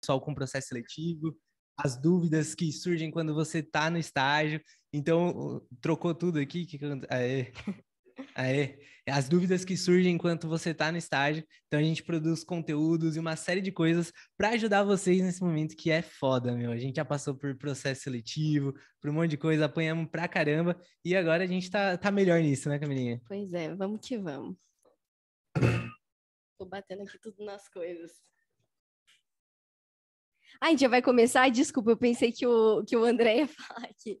pessoal com processo seletivo, as dúvidas que surgem quando você está no estágio. Então, trocou tudo aqui. Que... Aê. Aê. As dúvidas que surgem enquanto você está no estágio. Então, a gente produz conteúdos e uma série de coisas para ajudar vocês nesse momento que é foda, meu. A gente já passou por processo seletivo, por um monte de coisa, apanhamos pra caramba. E agora a gente tá, tá melhor nisso, né, Camilinha? Pois é, vamos que vamos. Tô batendo aqui tudo nas coisas. Ai, já vai começar? Desculpa, eu pensei que o, que o André ia falar aqui.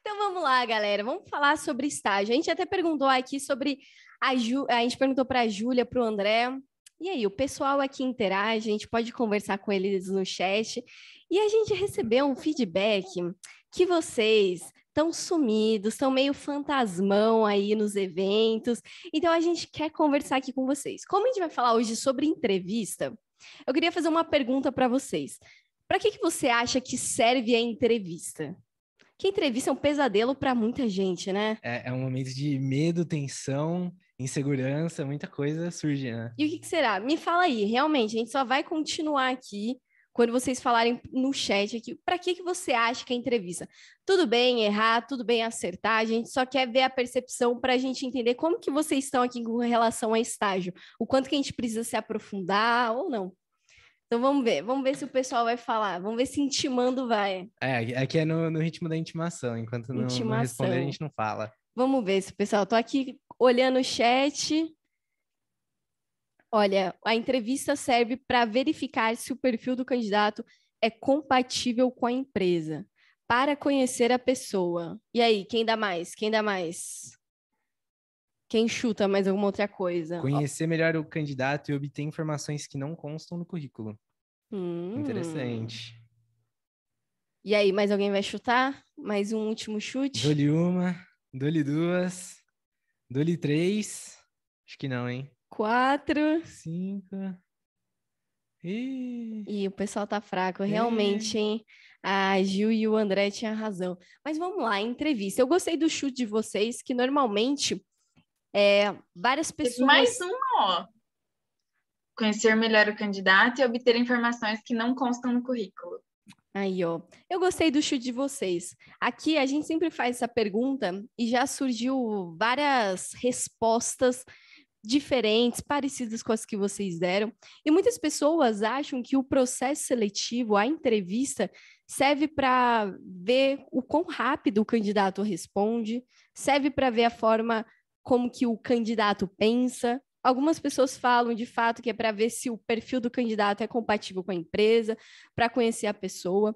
Então vamos lá, galera. Vamos falar sobre estágio. A gente até perguntou aqui sobre a Ju, a gente perguntou para a Júlia, para o André. E aí, o pessoal aqui interage, a gente pode conversar com eles no chat. E a gente recebeu um feedback que vocês estão sumidos, estão meio fantasmão aí nos eventos. Então a gente quer conversar aqui com vocês. Como a gente vai falar hoje sobre entrevista, eu queria fazer uma pergunta para vocês. Para que, que você acha que serve a entrevista? Que entrevista é um pesadelo para muita gente, né? É, é, um momento de medo, tensão, insegurança, muita coisa surge, né? E o que, que será? Me fala aí, realmente, a gente só vai continuar aqui quando vocês falarem no chat aqui, para que, que você acha que é entrevista? Tudo bem errar, tudo bem acertar, a gente só quer ver a percepção para a gente entender como que vocês estão aqui com relação a estágio, o quanto que a gente precisa se aprofundar ou não. Então vamos ver, vamos ver se o pessoal vai falar, vamos ver se intimando vai. É, aqui é, é no, no ritmo da intimação, enquanto não, intimação. não responder a gente não fala. Vamos ver se o pessoal, tô tá aqui olhando o chat. Olha, a entrevista serve para verificar se o perfil do candidato é compatível com a empresa, para conhecer a pessoa. E aí, quem dá mais? Quem dá mais? quem chuta mais alguma outra coisa. Conhecer melhor o candidato e obter informações que não constam no currículo. Hum. Interessante. E aí, mais alguém vai chutar? Mais um último chute? Dole uma, dole duas, dole três. Acho que não, hein? Quatro. Cinco. E, o pessoal tá fraco, é. realmente, hein? A Gil e o André tinham razão. Mas vamos lá, entrevista. Eu gostei do chute de vocês, que normalmente é, várias pessoas. Mais uma, ó. Conhecer melhor o candidato e obter informações que não constam no currículo. Aí, ó. Eu gostei do chute de vocês. Aqui a gente sempre faz essa pergunta e já surgiu várias respostas diferentes, parecidas com as que vocês deram. E muitas pessoas acham que o processo seletivo, a entrevista, serve para ver o quão rápido o candidato responde, serve para ver a forma como que o candidato pensa. Algumas pessoas falam de fato que é para ver se o perfil do candidato é compatível com a empresa, para conhecer a pessoa.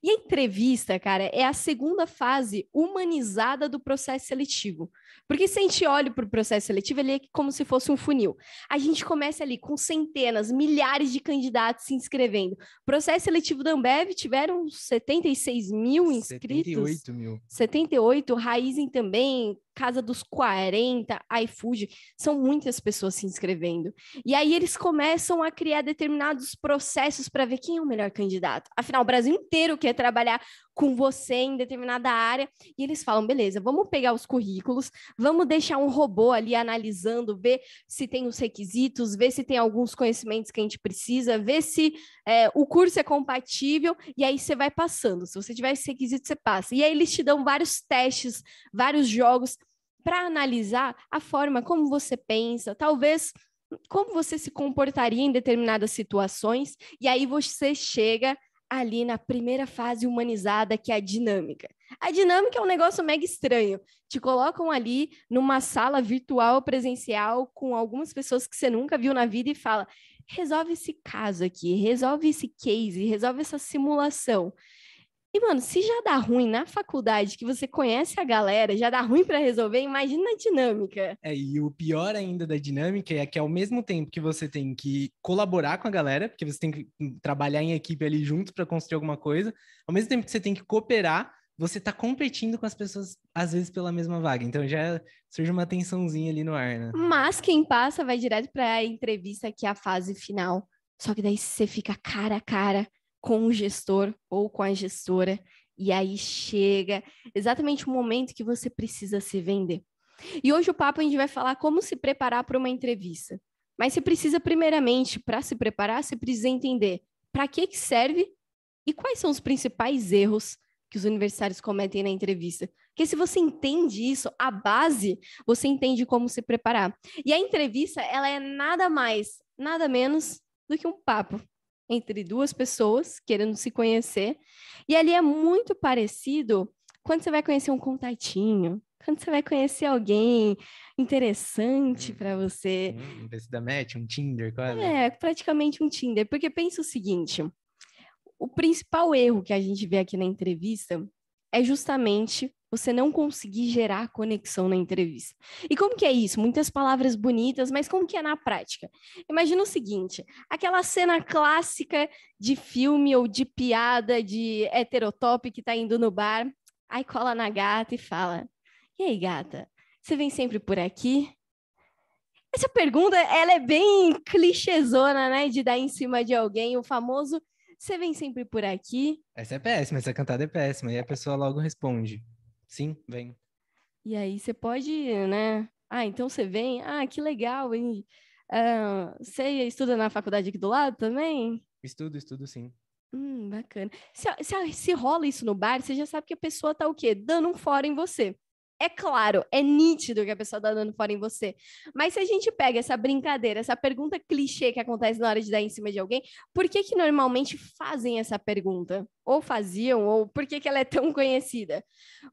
E a entrevista, cara, é a segunda fase humanizada do processo seletivo. Porque se a gente olha para o processo seletivo, ele é como se fosse um funil. A gente começa ali com centenas, milhares de candidatos se inscrevendo. Processo seletivo da Ambev tiveram 76 mil inscritos. 78 mil. 78, Raizen também, casa dos 40, iFood, são muitas pessoas se inscrevendo. E aí eles começam a criar determinados processos para ver quem é o melhor candidato. Afinal, o Brasil inteiro quer trabalhar com você em determinada área, e eles falam: beleza, vamos pegar os currículos, vamos deixar um robô ali analisando, ver se tem os requisitos, ver se tem alguns conhecimentos que a gente precisa, ver se é, o curso é compatível, e aí você vai passando. Se você tiver esse requisito, você passa. E aí eles te dão vários testes, vários jogos para analisar a forma como você pensa, talvez como você se comportaria em determinadas situações, e aí você chega ali na primeira fase humanizada, que é a dinâmica. A dinâmica é um negócio mega estranho. Te colocam ali numa sala virtual ou presencial com algumas pessoas que você nunca viu na vida e fala: resolve esse caso aqui, resolve esse case, resolve essa simulação. E, mano, se já dá ruim na faculdade, que você conhece a galera, já dá ruim para resolver, imagina a dinâmica. É, e o pior ainda da dinâmica é que ao mesmo tempo que você tem que colaborar com a galera, porque você tem que hum, trabalhar em equipe ali junto para construir alguma coisa, ao mesmo tempo que você tem que cooperar, você tá competindo com as pessoas, às vezes, pela mesma vaga. Então já surge uma tensãozinha ali no ar, né? Mas quem passa vai direto pra entrevista, que é a fase final. Só que daí você fica cara a cara com o gestor ou com a gestora, e aí chega exatamente o momento que você precisa se vender. E hoje o papo a gente vai falar como se preparar para uma entrevista. Mas você precisa, primeiramente, para se preparar, você precisa entender para que, que serve e quais são os principais erros que os universitários cometem na entrevista. Porque se você entende isso, a base, você entende como se preparar. E a entrevista, ela é nada mais, nada menos do que um papo entre duas pessoas querendo se conhecer. E ali é muito parecido quando você vai conhecer um contatinho, quando você vai conhecer alguém interessante para uhum. você. Um da match, um Tinder, quase. É, praticamente um Tinder. Porque pensa o seguinte: o principal erro que a gente vê aqui na entrevista é justamente você não conseguir gerar conexão na entrevista. E como que é isso? Muitas palavras bonitas, mas como que é na prática? Imagina o seguinte, aquela cena clássica de filme ou de piada de heterotop que tá indo no bar, aí cola na gata e fala, e aí gata, você vem sempre por aqui? Essa pergunta, ela é bem clichêzona, né? De dar em cima de alguém, o famoso... Você vem sempre por aqui. Essa é péssima, essa cantada é péssima. E a pessoa logo responde. Sim, venho. E aí você pode, né? Ah, então você vem? Ah, que legal. E, ah, você estuda na faculdade aqui do lado também? Estudo, estudo sim. Hum, bacana. Se, se, se rola isso no bar, você já sabe que a pessoa tá o quê? Dando um fora em você. É claro, é nítido que a pessoa tá dando fora em você. Mas se a gente pega essa brincadeira, essa pergunta clichê que acontece na hora de dar em cima de alguém, por que que normalmente fazem essa pergunta? Ou faziam, ou por que que ela é tão conhecida?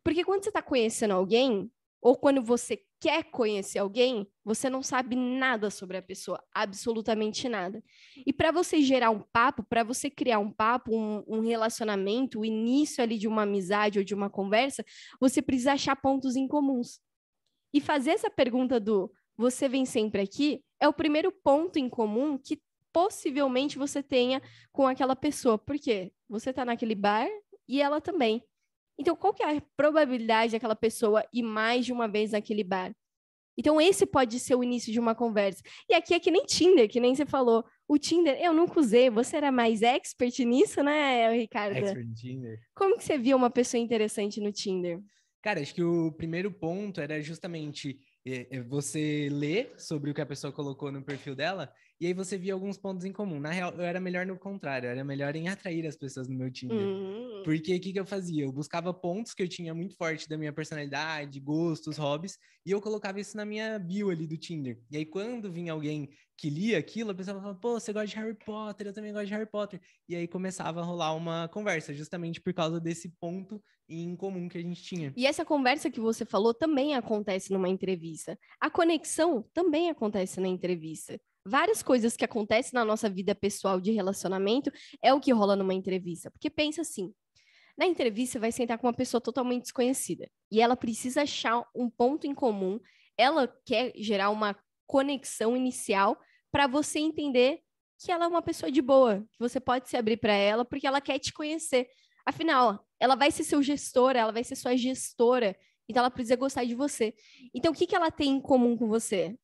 Porque quando você tá conhecendo alguém, ou quando você quer conhecer alguém, você não sabe nada sobre a pessoa, absolutamente nada. E para você gerar um papo, para você criar um papo, um, um, relacionamento, o início ali de uma amizade ou de uma conversa, você precisa achar pontos em comuns. E fazer essa pergunta do você vem sempre aqui é o primeiro ponto em comum que possivelmente você tenha com aquela pessoa. Por quê? Você está naquele bar e ela também. Então, qual que é a probabilidade daquela pessoa ir mais de uma vez naquele bar? Então, esse pode ser o início de uma conversa. E aqui é que nem Tinder, que nem você falou. O Tinder, eu nunca usei. Você era mais expert nisso, né, Ricardo? Expert em Tinder. Como que você via uma pessoa interessante no Tinder? Cara, acho que o primeiro ponto era justamente eh, eh, você ler sobre o que a pessoa colocou no perfil dela e aí você via alguns pontos em comum. Na real, eu era melhor no contrário, eu era melhor em atrair as pessoas no meu Tinder. Uhum. Porque o que, que eu fazia? Eu buscava pontos que eu tinha muito forte da minha personalidade, gostos, hobbies, e eu colocava isso na minha bio ali do Tinder. E aí, quando vinha alguém que lia aquilo, a pessoa falava, pô, você gosta de Harry Potter, eu também gosto de Harry Potter. E aí começava a rolar uma conversa, justamente por causa desse ponto em comum que a gente tinha. E essa conversa que você falou também acontece numa entrevista. A conexão também acontece na entrevista várias coisas que acontecem na nossa vida pessoal de relacionamento é o que rola numa entrevista. Porque pensa assim, na entrevista vai sentar com uma pessoa totalmente desconhecida e ela precisa achar um ponto em comum, ela quer gerar uma conexão inicial para você entender que ela é uma pessoa de boa, que você pode se abrir para ela porque ela quer te conhecer. Afinal, ela vai ser seu gestor, ela vai ser sua gestora, então ela precisa gostar de você. Então, o que, que ela tem em comum com você?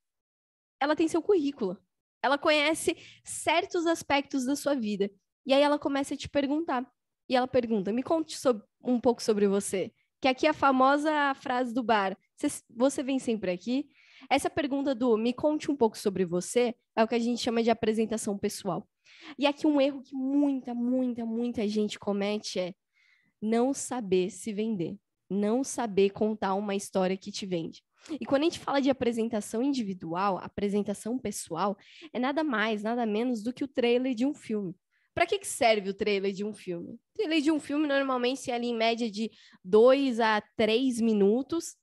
Ela tem seu currículo. Ela conhece certos aspectos da sua vida. E aí ela começa a te perguntar. E ela pergunta: me conte sobre, um pouco sobre você. Que aqui é a famosa frase do bar: você vem sempre aqui? Essa pergunta do me conte um pouco sobre você é o que a gente chama de apresentação pessoal. E aqui um erro que muita, muita, muita gente comete é não saber se vender, não saber contar uma história que te vende. E quando a gente fala de apresentação individual, apresentação pessoal, é nada mais, nada menos do que o trailer de um filme. Para que, que serve o trailer de um filme? O trailer de um filme normalmente é ali em média de dois a três minutos.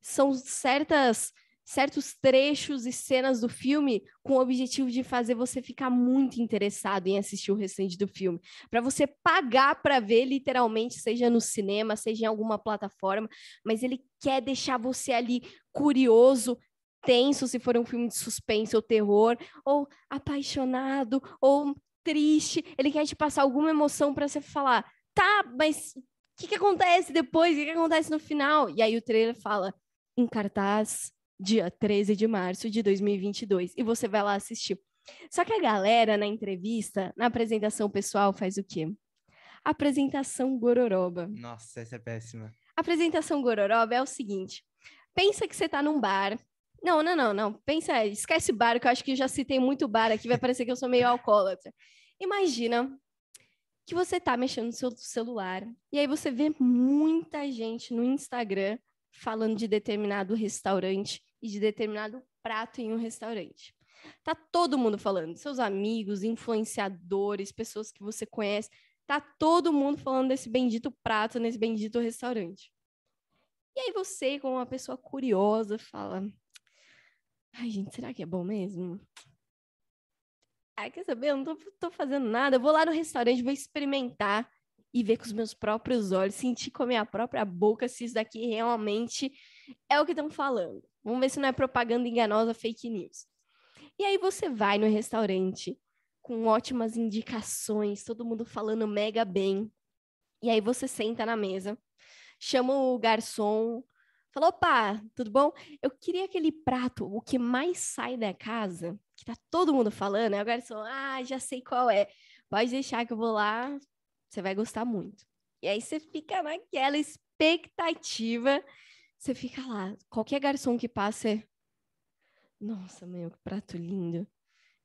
São certas certos trechos e cenas do filme com o objetivo de fazer você ficar muito interessado em assistir o restante do filme, para você pagar para ver literalmente, seja no cinema, seja em alguma plataforma, mas ele quer deixar você ali curioso, tenso, se for um filme de suspense ou terror, ou apaixonado, ou triste, ele quer te passar alguma emoção para você falar: "Tá, mas o que, que acontece depois? O que, que acontece no final?" E aí o trailer fala em cartaz dia 13 de março de 2022, e você vai lá assistir. Só que a galera na entrevista, na apresentação pessoal, faz o quê? Apresentação gororoba. Nossa, essa é péssima. Apresentação gororoba é o seguinte: pensa que você está num bar. Não, não, não, não. Pensa, esquece bar, que eu acho que eu já citei muito bar aqui, vai parecer que eu sou meio alcoólatra. Imagina que você está mexendo no seu celular e aí você vê muita gente no Instagram falando de determinado restaurante e de determinado prato em um restaurante. Tá todo mundo falando, seus amigos, influenciadores, pessoas que você conhece, tá todo mundo falando desse bendito prato nesse bendito restaurante. E aí você, como uma pessoa curiosa, fala: "Ai, gente, será que é bom mesmo?" Ai, quer saber? Eu não tô, tô fazendo nada. Eu vou lá no restaurante, vou experimentar e ver com os meus próprios olhos, sentir com a minha própria boca se isso daqui realmente é o que estão falando. Vamos ver se não é propaganda enganosa, fake news. E aí você vai no restaurante com ótimas indicações, todo mundo falando mega bem. E aí você senta na mesa, chama o garçom, fala: opa, tudo bom? Eu queria aquele prato, o que mais sai da casa, que tá todo mundo falando. Aí é o garçom: ah, já sei qual é. Pode deixar que eu vou lá, você vai gostar muito. E aí você fica naquela expectativa você fica lá, qualquer garçom que passa é. Nossa, mãe, que prato lindo.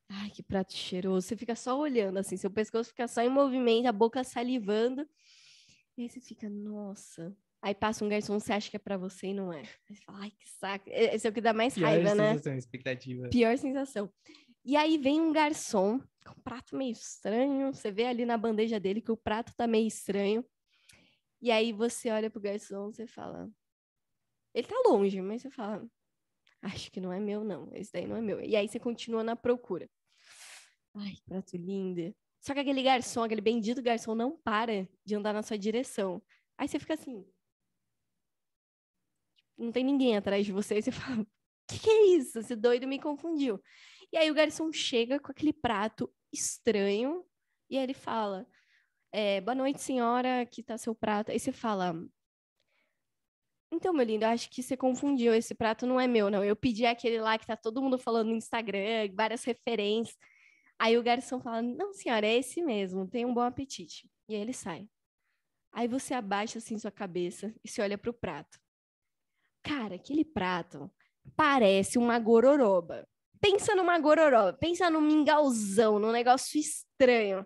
Ai, que prato cheiroso. Você fica só olhando, assim, seu pescoço fica só em movimento, a boca salivando. E aí você fica, nossa. Aí passa um garçom, você acha que é para você e não é. Aí você fala, ai, que saco. É, esse é o que dá mais Pior raiva, né? Sensação, expectativa. Pior sensação. E aí vem um garçom com um prato meio estranho. Você vê ali na bandeja dele que o prato tá meio estranho. E aí você olha pro garçom, você fala, ele tá longe, mas você fala, acho que não é meu, não. Esse daí não é meu. E aí você continua na procura. Ai, que prato lindo. Só que aquele garçom, aquele bendito garçom, não para de andar na sua direção. Aí você fica assim. Não tem ninguém atrás de você. Aí você fala: o que, que é isso? Esse doido me confundiu. E aí o garçom chega com aquele prato estranho e aí ele fala: é, Boa noite, senhora, aqui tá seu prato. Aí você fala: então, meu lindo, eu acho que você confundiu. Esse prato não é meu, não. Eu pedi aquele lá que tá todo mundo falando no Instagram, várias referências. Aí o garçom fala: Não, senhora, é esse mesmo. Tenha um bom apetite. E aí ele sai. Aí você abaixa assim sua cabeça e se olha pro prato. Cara, aquele prato parece uma gororoba. Pensa numa gororoba, pensa num mingauzão, num negócio estranho.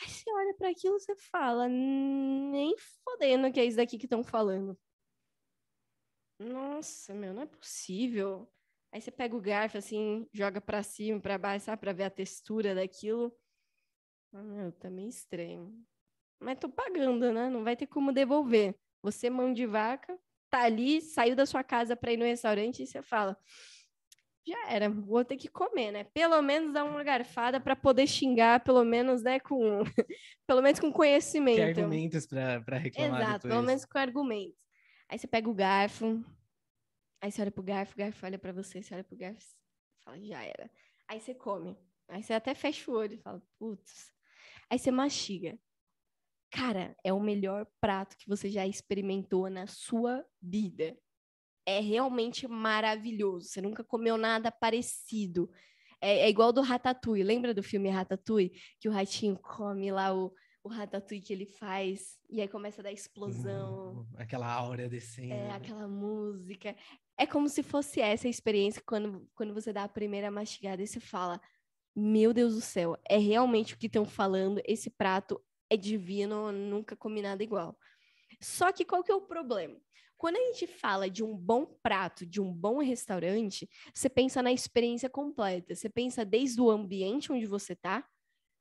Aí você olha para aquilo e fala, hum, nem fodendo que é isso daqui que estão falando. Nossa, meu, não é possível. Aí você pega o garfo assim, joga para cima, para baixo, sabe, para ver a textura daquilo. Ah, meu, tá meio estranho. Mas tô pagando, né? Não vai ter como devolver. Você, é mão de vaca, tá ali, saiu da sua casa para ir no restaurante e você fala: já era, vou ter que comer, né? Pelo menos dar uma garfada para poder xingar, pelo menos, né, com pelo menos com conhecimento. Tem argumentos para reclamar Exato, depois. pelo menos com argumentos. Aí você pega o garfo, aí você olha pro garfo, o garfo olha para você, você olha pro garfo, fala, já era. Aí você come. Aí você até fecha o olho e fala, putz. Aí você mastiga. Cara, é o melhor prato que você já experimentou na sua vida. É realmente maravilhoso. Você nunca comeu nada parecido. É, é igual do Ratatouille. Lembra do filme Ratatouille? Que o ratinho come lá o, o ratatouille que ele faz, e aí começa a dar explosão. Uh, aquela áurea descendo. É, né? aquela música. É como se fosse essa experiência quando, quando você dá a primeira mastigada e você fala: Meu Deus do céu, é realmente o que estão falando, esse prato é divino, nunca comi nada igual. Só que qual que é o problema? Quando a gente fala de um bom prato, de um bom restaurante, você pensa na experiência completa. Você pensa desde o ambiente onde você está,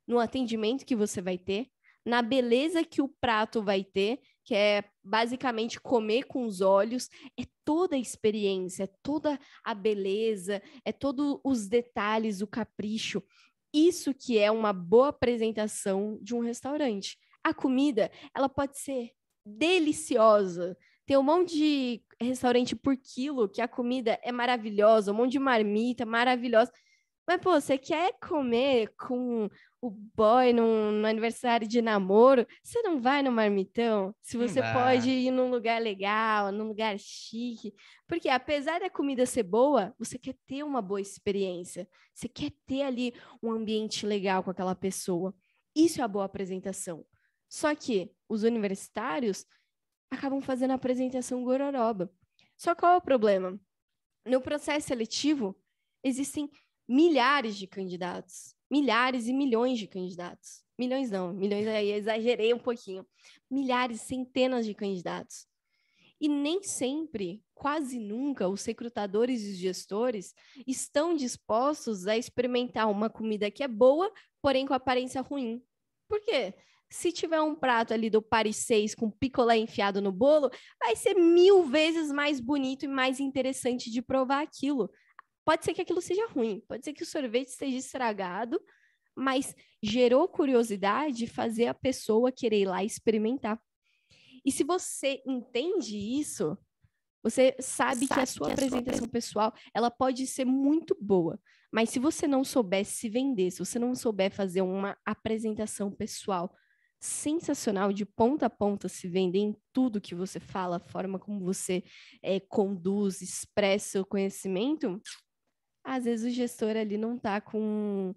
no atendimento que você vai ter, na beleza que o prato vai ter, que é basicamente comer com os olhos, é toda a experiência, é toda a beleza, é todos os detalhes, o capricho. Isso que é uma boa apresentação de um restaurante. A comida, ela pode ser deliciosa. Tem um monte de restaurante por quilo que a comida é maravilhosa, um monte de marmita maravilhosa. Mas, pô, você quer comer com o boy num, num, aniversário de namoro, você não vai no marmitão? Se você pode ir num lugar legal, num lugar chique. Porque apesar da comida ser boa, você quer ter uma boa experiência. Você quer ter ali um ambiente legal com aquela pessoa. Isso é a boa apresentação. Só que os universitários acabam fazendo a apresentação gororoba. Só qual é o problema? No processo seletivo, existem milhares de candidatos milhares e milhões de candidatos. Milhões não, milhões aí exagerei um pouquinho. Milhares, centenas de candidatos. E nem sempre, quase nunca, os recrutadores e os gestores estão dispostos a experimentar uma comida que é boa, porém com aparência ruim. Por quê? Se tiver um prato ali do Paris 6 com picolé enfiado no bolo, vai ser mil vezes mais bonito e mais interessante de provar aquilo. Pode ser que aquilo seja ruim, pode ser que o sorvete esteja estragado, mas gerou curiosidade fazer a pessoa querer ir lá experimentar. E se você entende isso, você sabe, sabe que a sua que apresentação pessoal, ela pode ser muito boa, mas se você não souber se vender, se você não souber fazer uma apresentação pessoal sensacional de ponta a ponta, se vender em tudo que você fala, a forma como você é, conduz, expressa o conhecimento, às vezes o gestor ali não tá com.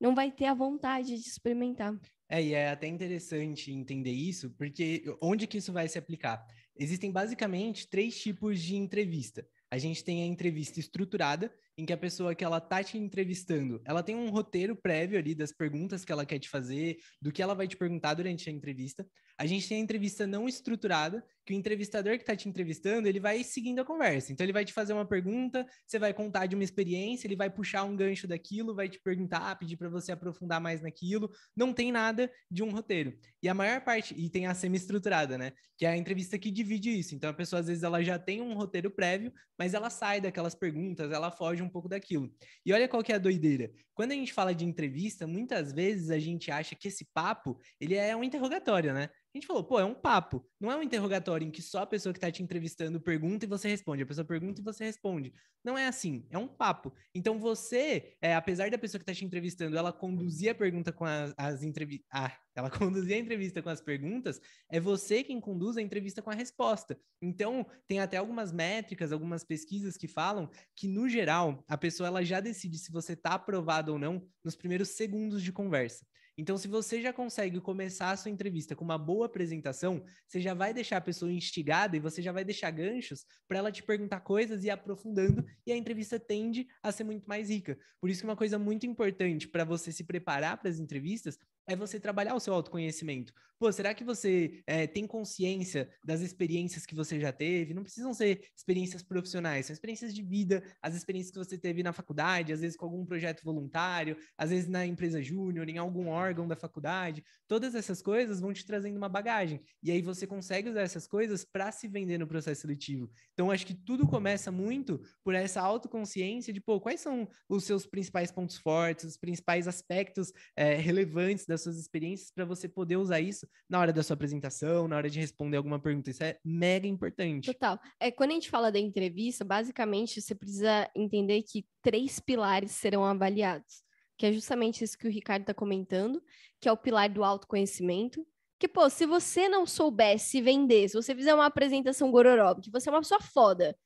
não vai ter a vontade de experimentar. É, e é até interessante entender isso, porque onde que isso vai se aplicar? Existem basicamente três tipos de entrevista. A gente tem a entrevista estruturada, em que a pessoa que ela tá te entrevistando, ela tem um roteiro prévio ali das perguntas que ela quer te fazer, do que ela vai te perguntar durante a entrevista. A gente tem a entrevista não estruturada, que o entrevistador que está te entrevistando, ele vai seguindo a conversa. Então, ele vai te fazer uma pergunta, você vai contar de uma experiência, ele vai puxar um gancho daquilo, vai te perguntar, pedir para você aprofundar mais naquilo. Não tem nada de um roteiro. E a maior parte, e tem a semi-estruturada, né? Que é a entrevista que divide isso. Então, a pessoa, às vezes, ela já tem um roteiro prévio, mas ela sai daquelas perguntas, ela foge um pouco daquilo. E olha qual que é a doideira. Quando a gente fala de entrevista, muitas vezes a gente acha que esse papo, ele é um interrogatório, né? A gente falou, pô, é um papo, não é um interrogatório em que só a pessoa que está te entrevistando pergunta e você responde, a pessoa pergunta e você responde. Não é assim, é um papo. Então você, é, apesar da pessoa que está te entrevistando, ela conduzir a pergunta com as, as entrevistas. Ah, ela conduzir a entrevista com as perguntas, é você quem conduz a entrevista com a resposta. Então, tem até algumas métricas, algumas pesquisas que falam que, no geral, a pessoa ela já decide se você está aprovado ou não nos primeiros segundos de conversa. Então, se você já consegue começar a sua entrevista com uma boa apresentação, você já vai deixar a pessoa instigada e você já vai deixar ganchos para ela te perguntar coisas e ir aprofundando, e a entrevista tende a ser muito mais rica. Por isso que é uma coisa muito importante para você se preparar para as entrevistas é você trabalhar o seu autoconhecimento. Pô, será que você é, tem consciência das experiências que você já teve? Não precisam ser experiências profissionais, são experiências de vida, as experiências que você teve na faculdade, às vezes com algum projeto voluntário, às vezes na empresa júnior, em algum órgão da faculdade. Todas essas coisas vão te trazendo uma bagagem. E aí você consegue usar essas coisas para se vender no processo seletivo. Então, acho que tudo começa muito por essa autoconsciência de, pô, quais são os seus principais pontos fortes, os principais aspectos é, relevantes da das suas experiências para você poder usar isso na hora da sua apresentação, na hora de responder alguma pergunta. Isso é mega importante. Total. É, quando a gente fala da entrevista, basicamente você precisa entender que três pilares serão avaliados, que é justamente isso que o Ricardo está comentando, que é o pilar do autoconhecimento, que, pô, se você não soubesse vender, se você fizer uma apresentação gororoba, que você é uma pessoa foda,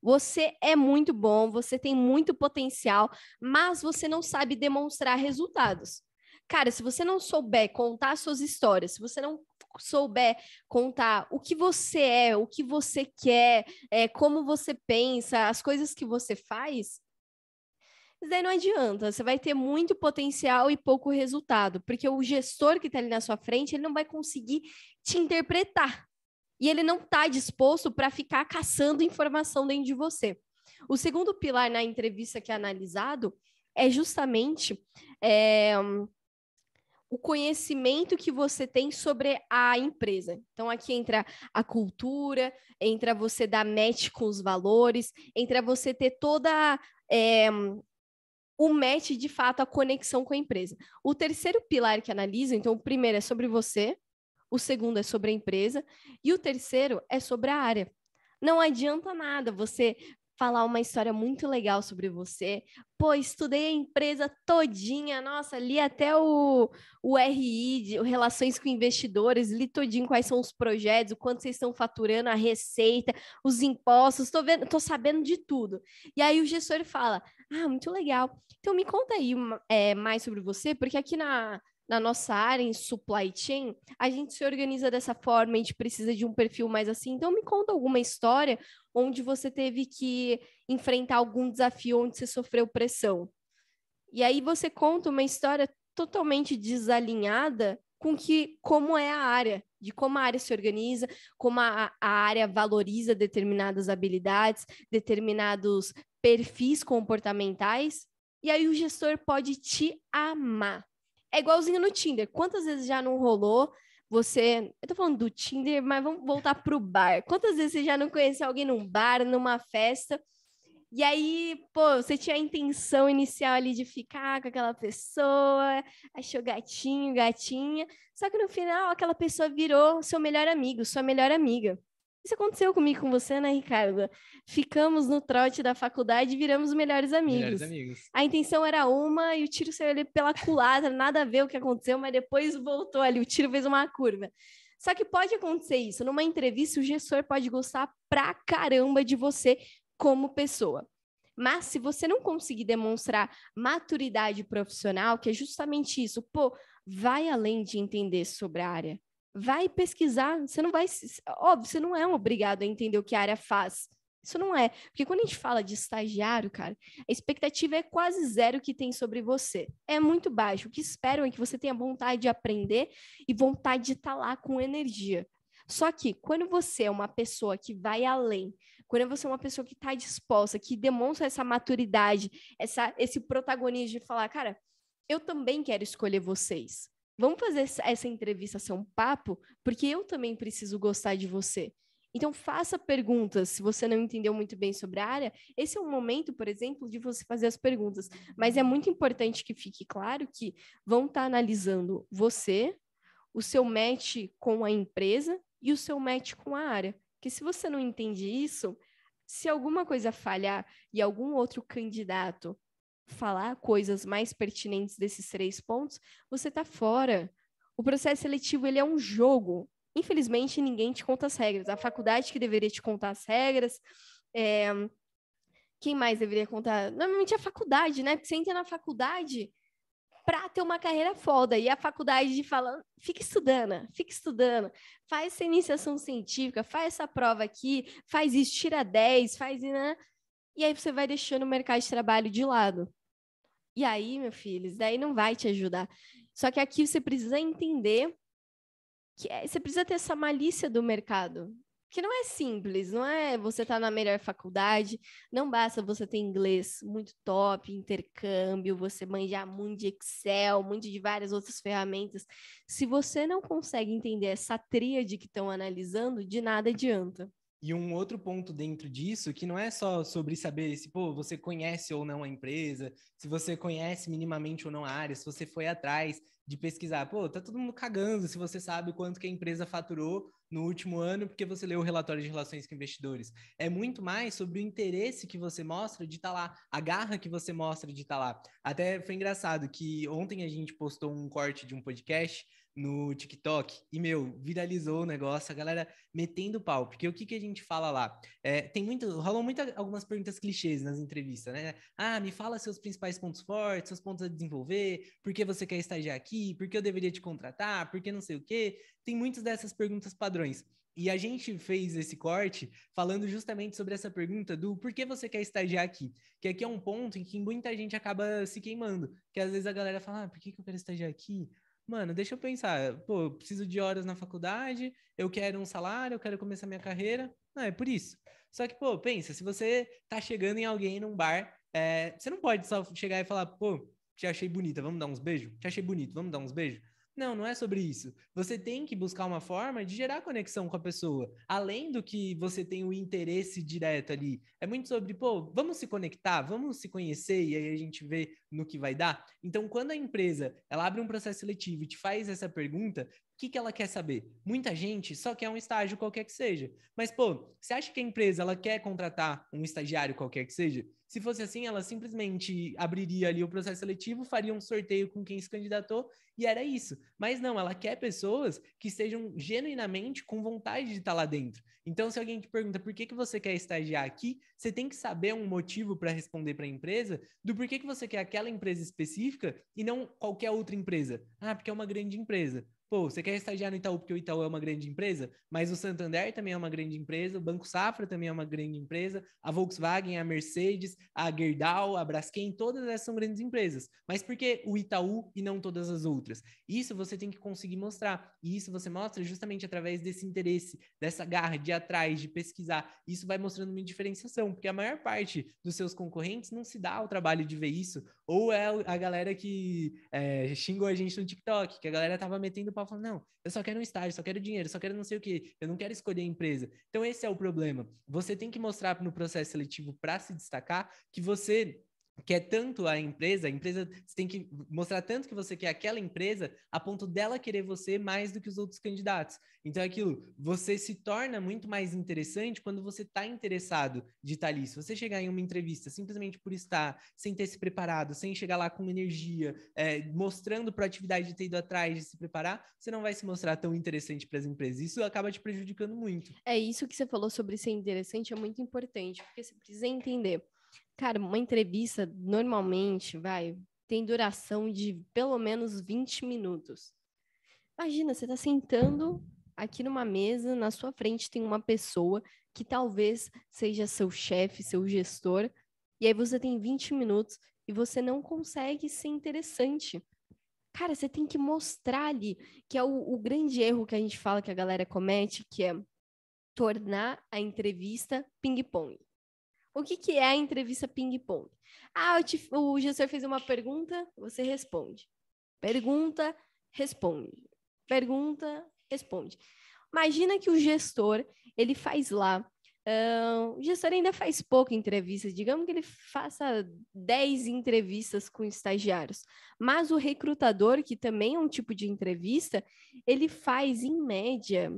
você é muito bom, você tem muito potencial, mas você não sabe demonstrar resultados. Cara, se você não souber contar suas histórias, se você não souber contar o que você é, o que você quer, é, como você pensa, as coisas que você faz, isso daí não adianta. Você vai ter muito potencial e pouco resultado, porque o gestor que está ali na sua frente, ele não vai conseguir te interpretar. E ele não está disposto para ficar caçando informação dentro de você. O segundo pilar na entrevista que é analisado é justamente. É, o conhecimento que você tem sobre a empresa. Então, aqui entra a cultura, entra você dar match com os valores, entra você ter toda é, o match de fato, a conexão com a empresa. O terceiro pilar que analisa, então, o primeiro é sobre você, o segundo é sobre a empresa, e o terceiro é sobre a área. Não adianta nada você falar uma história muito legal sobre você. Pô, estudei a empresa todinha, nossa, li até o, o RI, o Relações com Investidores, li todinho quais são os projetos, o quanto vocês estão faturando, a receita, os impostos, tô, vendo, tô sabendo de tudo. E aí o gestor fala, ah, muito legal. Então me conta aí é, mais sobre você, porque aqui na na nossa área, em supply chain, a gente se organiza dessa forma, a gente precisa de um perfil mais assim. Então, me conta alguma história onde você teve que enfrentar algum desafio, onde você sofreu pressão. E aí você conta uma história totalmente desalinhada com que como é a área, de como a área se organiza, como a, a área valoriza determinadas habilidades, determinados perfis comportamentais. E aí o gestor pode te amar é igualzinho no Tinder. Quantas vezes já não rolou você. Eu tô falando do Tinder, mas vamos voltar pro bar. Quantas vezes você já não conheceu alguém num bar, numa festa? E aí, pô, você tinha a intenção inicial ali de ficar com aquela pessoa, achou gatinho, gatinha, só que no final aquela pessoa virou seu melhor amigo, sua melhor amiga. Isso aconteceu comigo com você, né, Ricardo? Ficamos no trote da faculdade e viramos melhores amigos. Melhores amigos. A intenção era uma e o tiro saiu ali pela culatra, nada a ver o que aconteceu, mas depois voltou ali, o tiro fez uma curva. Só que pode acontecer isso. Numa entrevista, o gestor pode gostar pra caramba de você como pessoa. Mas se você não conseguir demonstrar maturidade profissional, que é justamente isso, pô, vai além de entender sobre a área. Vai pesquisar, você não vai. Óbvio, você não é obrigado a entender o que a área faz. Isso não é. Porque quando a gente fala de estagiário, cara, a expectativa é quase zero que tem sobre você. É muito baixo. O que esperam é que você tenha vontade de aprender e vontade de estar tá lá com energia. Só que quando você é uma pessoa que vai além, quando você é uma pessoa que está disposta, que demonstra essa maturidade, essa, esse protagonismo de falar, cara, eu também quero escolher vocês. Vamos fazer essa entrevista ser um papo, porque eu também preciso gostar de você. Então, faça perguntas. Se você não entendeu muito bem sobre a área, esse é um momento, por exemplo, de você fazer as perguntas. Mas é muito importante que fique claro que vão estar tá analisando você, o seu match com a empresa e o seu match com a área. Que se você não entende isso, se alguma coisa falhar e algum outro candidato falar coisas mais pertinentes desses três pontos, você está fora. O processo seletivo ele é um jogo. Infelizmente, ninguém te conta as regras. A faculdade que deveria te contar as regras. É... Quem mais deveria contar? Normalmente a faculdade, né? Porque você entra na faculdade para ter uma carreira foda. E a faculdade fala, fica estudando, fica estudando, faz essa iniciação científica, faz essa prova aqui, faz isso, tira 10, faz. Né? E aí você vai deixando o mercado de trabalho de lado. E aí, meu filho, isso daí não vai te ajudar. Só que aqui você precisa entender que é, você precisa ter essa malícia do mercado. Que não é simples, não é você tá na melhor faculdade, não basta você ter inglês muito top, intercâmbio, você manjar muito de Excel, muito de várias outras ferramentas. Se você não consegue entender essa tríade que estão analisando, de nada adianta. E um outro ponto dentro disso, que não é só sobre saber se pô, você conhece ou não a empresa, se você conhece minimamente ou não a área, se você foi atrás de pesquisar, pô, tá todo mundo cagando se você sabe quanto que a empresa faturou no último ano, porque você leu o relatório de relações com investidores. É muito mais sobre o interesse que você mostra de estar tá lá, a garra que você mostra de estar tá lá. Até foi engraçado que ontem a gente postou um corte de um podcast no TikTok e, meu, viralizou o negócio, a galera metendo pau. Porque o que, que a gente fala lá? É, tem muito, rolam muito algumas perguntas clichês nas entrevistas, né? Ah, me fala seus principais pontos fortes, seus pontos a desenvolver, por que você quer estagiar aqui, por que eu deveria te contratar, por que não sei o quê. Tem muitas dessas perguntas padrões. E a gente fez esse corte falando justamente sobre essa pergunta do por que você quer estagiar aqui? Que aqui é um ponto em que muita gente acaba se queimando. Que às vezes a galera fala, ah, por que, que eu quero estagiar aqui? mano, deixa eu pensar, pô, eu preciso de horas na faculdade, eu quero um salário, eu quero começar minha carreira. Não, é por isso. Só que, pô, pensa, se você tá chegando em alguém num bar, é, você não pode só chegar e falar, pô, te achei bonita, vamos dar uns beijos? Te achei bonito, vamos dar uns beijos? Não, não é sobre isso. Você tem que buscar uma forma de gerar conexão com a pessoa, além do que você tem o interesse direto ali. É muito sobre, pô, vamos se conectar, vamos se conhecer e aí a gente vê no que vai dar. Então, quando a empresa ela abre um processo seletivo e te faz essa pergunta, que, que ela quer saber? Muita gente só quer um estágio qualquer que seja. Mas, pô, você acha que a empresa ela quer contratar um estagiário qualquer que seja? Se fosse assim, ela simplesmente abriria ali o processo seletivo, faria um sorteio com quem se candidatou e era isso. Mas não, ela quer pessoas que estejam genuinamente com vontade de estar lá dentro. Então, se alguém te pergunta por que, que você quer estagiar aqui, você tem que saber um motivo para responder para a empresa do porquê que você quer aquela empresa específica e não qualquer outra empresa. Ah, porque é uma grande empresa. Pô, você quer estagiar no Itaú porque o Itaú é uma grande empresa, mas o Santander também é uma grande empresa, o Banco Safra também é uma grande empresa, a Volkswagen, a Mercedes, a Gerdau, a Braskem, todas essas são grandes empresas. Mas por que o Itaú e não todas as outras? Isso você tem que conseguir mostrar. E isso você mostra justamente através desse interesse, dessa garra de ir atrás, de pesquisar. Isso vai mostrando uma diferenciação, porque a maior parte dos seus concorrentes não se dá ao trabalho de ver isso, ou é a galera que é, xingou a gente no TikTok, que a galera tava metendo pau pau falando, não, eu só quero um estágio, só quero dinheiro, só quero não sei o quê, eu não quero escolher a empresa. Então, esse é o problema. Você tem que mostrar no processo seletivo para se destacar que você quer é tanto a empresa, a empresa você tem que mostrar tanto que você quer aquela empresa a ponto dela querer você mais do que os outros candidatos. Então, é aquilo, você se torna muito mais interessante quando você está interessado de estar tá ali. Se você chegar em uma entrevista simplesmente por estar, sem ter se preparado, sem chegar lá com energia, é, mostrando proatividade de ter ido atrás, de se preparar, você não vai se mostrar tão interessante para as empresas. Isso acaba te prejudicando muito. É isso que você falou sobre ser interessante é muito importante, porque você precisa entender Cara, uma entrevista normalmente, vai, tem duração de pelo menos 20 minutos. Imagina, você está sentando aqui numa mesa, na sua frente tem uma pessoa que talvez seja seu chefe, seu gestor, e aí você tem 20 minutos e você não consegue ser interessante. Cara, você tem que mostrar ali, que é o, o grande erro que a gente fala que a galera comete, que é tornar a entrevista ping-pong. O que, que é a entrevista ping-pong? Ah, te, o gestor fez uma pergunta, você responde. Pergunta, responde. Pergunta, responde. Imagina que o gestor, ele faz lá Uh, o gestor ainda faz pouca entrevista, digamos que ele faça 10 entrevistas com estagiários, mas o recrutador, que também é um tipo de entrevista, ele faz, em média,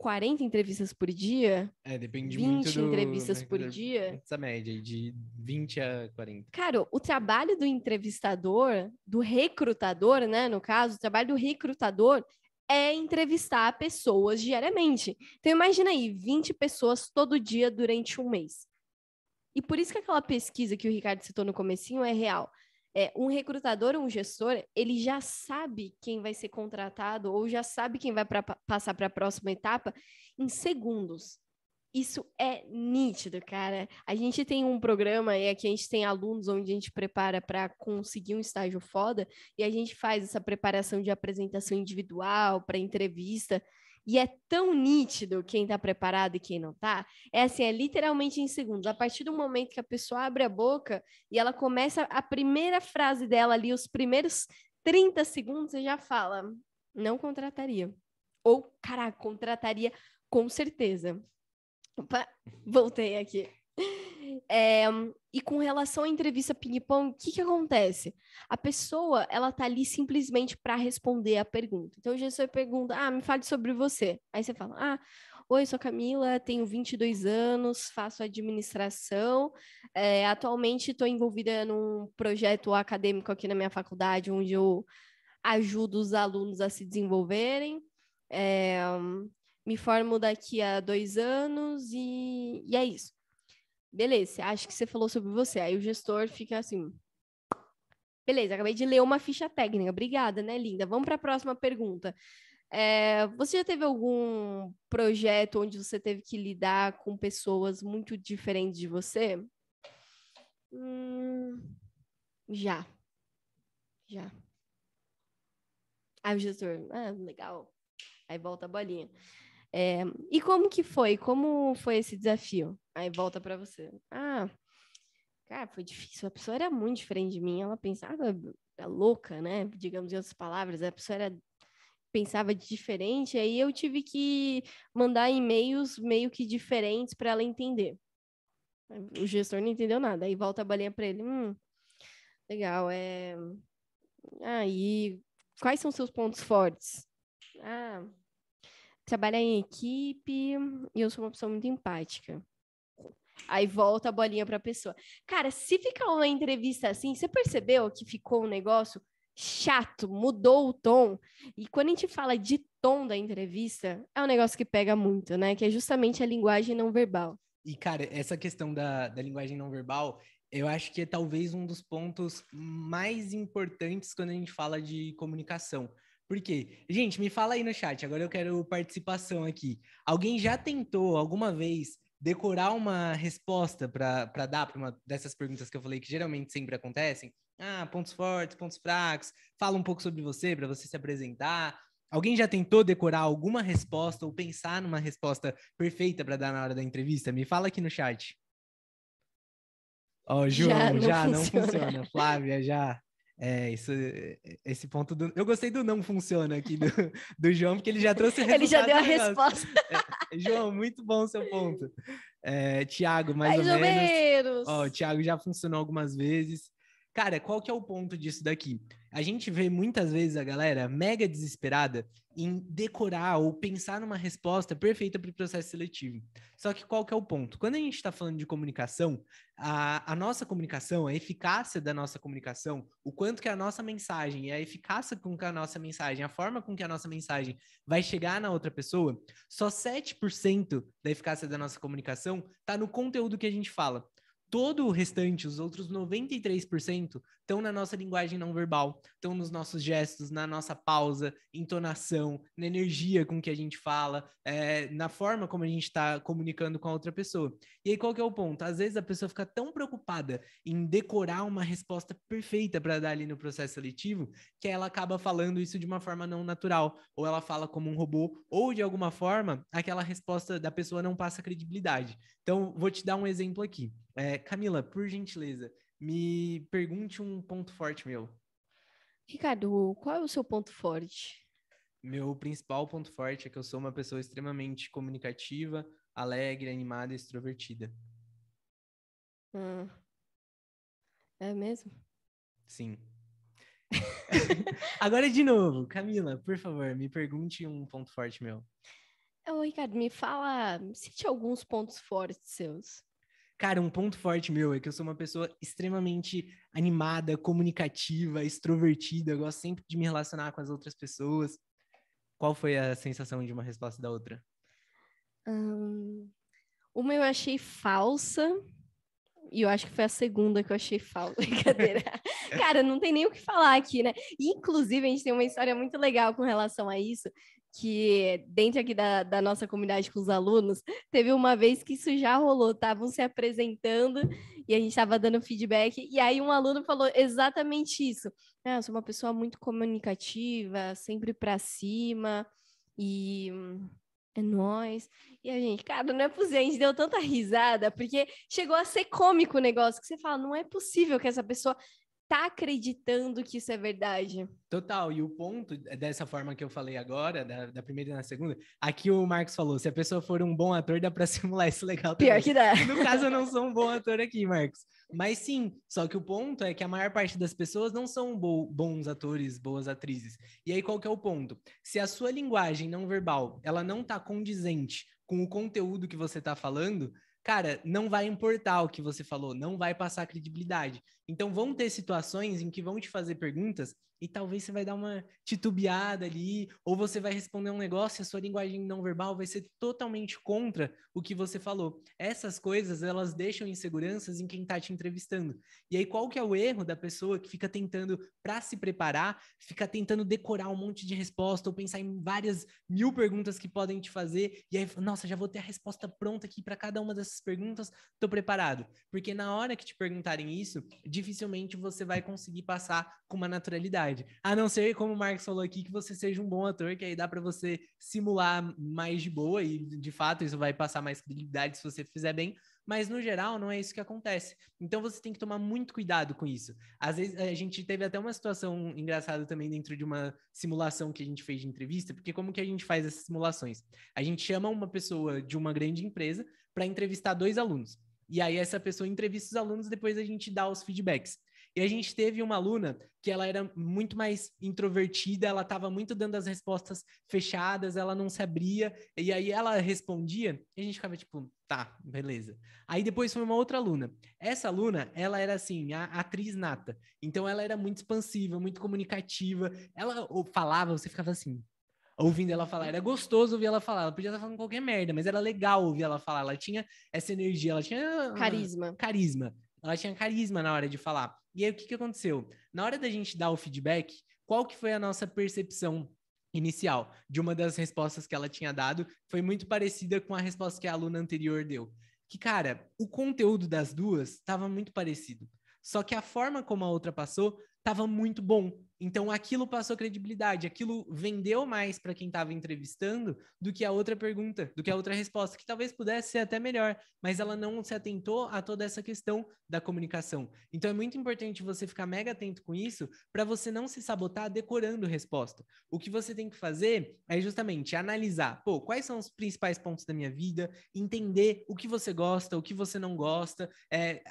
40 entrevistas por dia? É, depende 20 muito 20 entrevistas por da, dia. Essa média de 20 a 40. Cara, o trabalho do entrevistador, do recrutador, né, no caso, o trabalho do recrutador é entrevistar pessoas diariamente. Então imagina aí, 20 pessoas todo dia durante um mês. E por isso que aquela pesquisa que o Ricardo citou no comecinho é real é, um recrutador ou um gestor, ele já sabe quem vai ser contratado ou já sabe quem vai pra, passar para a próxima etapa em segundos. Isso é nítido, cara. A gente tem um programa e aqui a gente tem alunos onde a gente prepara para conseguir um estágio foda e a gente faz essa preparação de apresentação individual, para entrevista. E é tão nítido quem está preparado e quem não está. É assim, é literalmente em segundos. A partir do momento que a pessoa abre a boca e ela começa a primeira frase dela ali, os primeiros 30 segundos, você já fala, não contrataria. Ou, caraca, contrataria com certeza. Opa, voltei aqui. É, e com relação à entrevista ping-pong, o que, que acontece? A pessoa, ela tá ali simplesmente para responder a pergunta. Então, o gestor pergunta, ah, me fale sobre você. Aí você fala, ah, oi, sou Camila, tenho 22 anos, faço administração, é, atualmente estou envolvida num projeto acadêmico aqui na minha faculdade, onde eu ajudo os alunos a se desenvolverem. É, me formo daqui a dois anos e, e é isso. Beleza, acho que você falou sobre você. Aí o gestor fica assim. Beleza, acabei de ler uma ficha técnica. Obrigada, né, linda? Vamos para a próxima pergunta. É, você já teve algum projeto onde você teve que lidar com pessoas muito diferentes de você? Hum, já. Já. Aí o gestor, ah, legal. Aí volta a bolinha. É, e como que foi? Como foi esse desafio? Aí volta para você. Ah, cara, foi difícil. A pessoa era muito diferente de mim. Ela pensava é louca, né? Digamos em outras palavras, a pessoa era pensava diferente. Aí eu tive que mandar e-mails meio que diferentes para ela entender. O gestor não entendeu nada. Aí volta a balinha para ele. Hum, legal. É. Aí, ah, quais são seus pontos fortes? Ah, trabalhar em equipe e eu sou uma pessoa muito empática. Aí volta a bolinha para a pessoa. Cara, se ficar uma entrevista assim, você percebeu que ficou um negócio chato, mudou o tom. E quando a gente fala de tom da entrevista, é um negócio que pega muito, né? Que é justamente a linguagem não verbal. E, cara, essa questão da, da linguagem não verbal, eu acho que é talvez um dos pontos mais importantes quando a gente fala de comunicação. Por quê? Gente, me fala aí no chat, agora eu quero participação aqui. Alguém já tentou alguma vez decorar uma resposta para dar para uma dessas perguntas que eu falei que geralmente sempre acontecem? Ah, pontos fortes, pontos fracos. Fala um pouco sobre você para você se apresentar. Alguém já tentou decorar alguma resposta ou pensar numa resposta perfeita para dar na hora da entrevista? Me fala aqui no chat. Ó, oh, João, já, não, já funciona. não, funciona. Flávia, já. É, isso, é, é, esse ponto do. Eu gostei do não funciona aqui do, do João, porque ele já trouxe Ele já deu a resposta. É, João, muito bom o seu ponto. É, Tiago, mais, mais ou, ou menos. menos. Ó, o Tiago já funcionou algumas vezes. Cara, qual que é o ponto disso daqui? A gente vê muitas vezes a galera mega desesperada em decorar ou pensar numa resposta perfeita para o processo seletivo. Só que qual que é o ponto? Quando a gente está falando de comunicação, a, a, nossa comunicação, a eficácia da nossa comunicação, o quanto que a nossa mensagem, a eficácia com que a nossa mensagem, a forma com que a nossa mensagem vai chegar na outra pessoa, só 7% da eficácia da nossa comunicação está no conteúdo que a gente fala. Todo o restante, os outros 93%, estão na nossa linguagem não verbal, estão nos nossos gestos, na nossa pausa, entonação, na energia com que a gente fala, é, na forma como a gente está comunicando com a outra pessoa. E aí, qual que é o ponto? Às vezes a pessoa fica tão preocupada em decorar uma resposta perfeita para dar ali no processo seletivo que ela acaba falando isso de uma forma não natural, ou ela fala como um robô, ou de alguma forma aquela resposta da pessoa não passa credibilidade. Então, vou te dar um exemplo aqui. É, Camila, por gentileza, me pergunte um ponto forte meu. Ricardo, qual é o seu ponto forte? Meu principal ponto forte é que eu sou uma pessoa extremamente comunicativa, alegre, animada e extrovertida. Hum. É mesmo? Sim. Agora de novo, Camila, por favor, me pergunte um ponto forte meu. Ô, Ricardo, me fala, cite alguns pontos fortes seus. Cara, um ponto forte meu é que eu sou uma pessoa extremamente animada, comunicativa, extrovertida, eu gosto sempre de me relacionar com as outras pessoas. Qual foi a sensação de uma resposta da outra? Um, uma eu achei falsa, e eu acho que foi a segunda que eu achei falsa. Brincadeira. Cara, não tem nem o que falar aqui, né? inclusive, a gente tem uma história muito legal com relação a isso, que dentro aqui da, da, nossa comunidade com os alunos, teve uma vez que isso já rolou, estavam se apresentando e a gente estava dando feedback, e aí um aluno falou exatamente isso. Ah, eu sou uma pessoa muito comunicativa, sempre para cima, e é nós. E a gente, cara, não é possível, a gente deu tanta risada, porque chegou a ser cômico o negócio, que você fala, não é possível que essa pessoa tá acreditando que isso é verdade. Total, e o ponto é dessa forma que eu falei agora, da, da primeira e na segunda, aqui o Marcos falou: se a pessoa for um bom ator, dá para simular isso legal também. Pior que dá. No caso, eu não sou um bom ator aqui, Marcos. Mas sim, só que o ponto é que a maior parte das pessoas não são bo bons atores, boas atrizes. E aí, qual que é o ponto? Se a sua linguagem não verbal ela não tá condizente com o conteúdo que você tá falando, cara, não vai importar o que você falou, não vai passar credibilidade. Então vão ter situações em que vão te fazer perguntas e talvez você vai dar uma titubeada ali, ou você vai responder um negócio e a sua linguagem não verbal vai ser totalmente contra o que você falou. Essas coisas, elas deixam inseguranças em quem está te entrevistando. E aí qual que é o erro da pessoa que fica tentando para se preparar, fica tentando decorar um monte de resposta ou pensar em várias mil perguntas que podem te fazer e aí, nossa, já vou ter a resposta pronta aqui para cada uma dessas perguntas, estou preparado. Porque na hora que te perguntarem isso, dificilmente você vai conseguir passar com uma naturalidade. A não ser, como o Marcos falou aqui, que você seja um bom ator, que aí dá para você simular mais de boa e, de fato, isso vai passar mais credibilidade se você fizer bem, mas no geral não é isso que acontece. Então você tem que tomar muito cuidado com isso. Às vezes a gente teve até uma situação engraçada também dentro de uma simulação que a gente fez de entrevista, porque como que a gente faz essas simulações? A gente chama uma pessoa de uma grande empresa para entrevistar dois alunos. E aí essa pessoa entrevista os alunos, depois a gente dá os feedbacks. E a gente teve uma aluna que ela era muito mais introvertida, ela estava muito dando as respostas fechadas, ela não se abria, e aí ela respondia, e a gente ficava tipo, tá, beleza. Aí depois foi uma outra aluna. Essa aluna, ela era assim, a atriz nata. Então ela era muito expansiva, muito comunicativa, ela falava, você ficava assim, ouvindo ela falar. Era gostoso ouvir ela falar. Ela podia estar falando qualquer merda, mas era legal ouvir ela falar. Ela tinha essa energia, ela tinha. Ah, carisma. Carisma. Ela tinha carisma na hora de falar. E aí, o que, que aconteceu? Na hora da gente dar o feedback, qual que foi a nossa percepção inicial de uma das respostas que ela tinha dado? Foi muito parecida com a resposta que a aluna anterior deu. Que, cara, o conteúdo das duas estava muito parecido. Só que a forma como a outra passou estava muito bom. Então aquilo passou credibilidade, aquilo vendeu mais para quem estava entrevistando do que a outra pergunta, do que a outra resposta, que talvez pudesse ser até melhor, mas ela não se atentou a toda essa questão da comunicação. Então é muito importante você ficar mega atento com isso para você não se sabotar decorando resposta. O que você tem que fazer é justamente analisar, pô, quais são os principais pontos da minha vida, entender o que você gosta, o que você não gosta, é,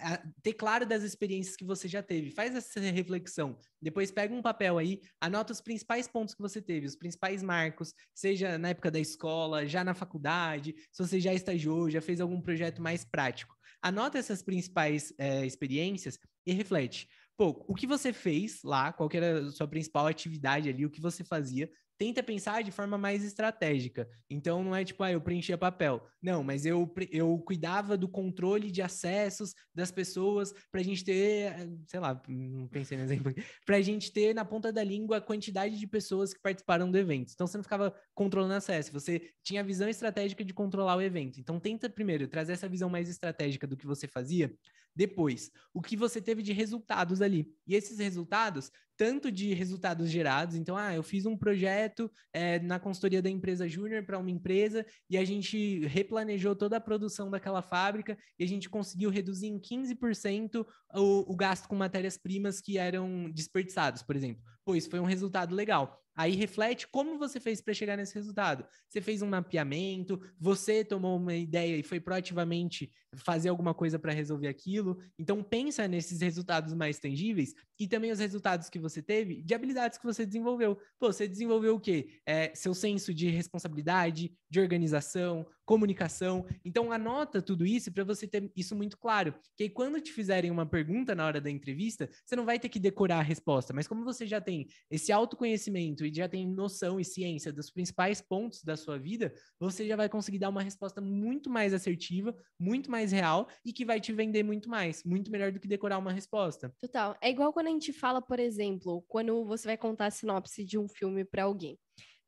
ter claro das experiências que você já teve. Faz essa reflexão. Depois pega um papel papel aí, anota os principais pontos que você teve, os principais marcos, seja na época da escola, já na faculdade, se você já estagiou, já fez algum projeto mais prático. Anota essas principais é, experiências e reflete. Pô, o que você fez lá, qual era a sua principal atividade ali, o que você fazia tenta pensar de forma mais estratégica. Então não é tipo, ah, eu preenchia papel. Não, mas eu, eu cuidava do controle de acessos das pessoas para a gente ter, eh, sei lá, não pensei no exemplo, para a gente ter na ponta da língua a quantidade de pessoas que participaram do evento. Então você não ficava controlando acesso, você tinha a visão estratégica de controlar o evento. Então tenta primeiro trazer essa visão mais estratégica do que você fazia depois, o que você teve de resultados ali. E esses resultados, tanto de resultados gerados, então, ah, eu fiz um projeto é, na consultoria da empresa Júnior para uma empresa e a gente replanejou toda a produção daquela fábrica e a gente conseguiu reduzir em 15% o, o gasto com matérias-primas que eram desperdiçados, por exemplo. Pois foi um resultado legal. Aí reflete como você fez para chegar nesse resultado. Você fez um mapeamento, você tomou uma ideia e foi proativamente fazer alguma coisa para resolver aquilo. Então pensa nesses resultados mais tangíveis e também os resultados que você teve de habilidades que você desenvolveu. Pô, você desenvolveu o quê? É, seu senso de responsabilidade, de organização, comunicação. Então, anota tudo isso para você ter isso muito claro. Que aí, quando te fizerem uma pergunta na hora da entrevista, você não vai ter que decorar a resposta, mas como você já tem esse autoconhecimento e já tem noção e ciência dos principais pontos da sua vida, você já vai conseguir dar uma resposta muito mais assertiva, muito mais real e que vai te vender muito mais, muito melhor do que decorar uma resposta. Total. É igual quando quando a gente fala, por exemplo, quando você vai contar a sinopse de um filme para alguém,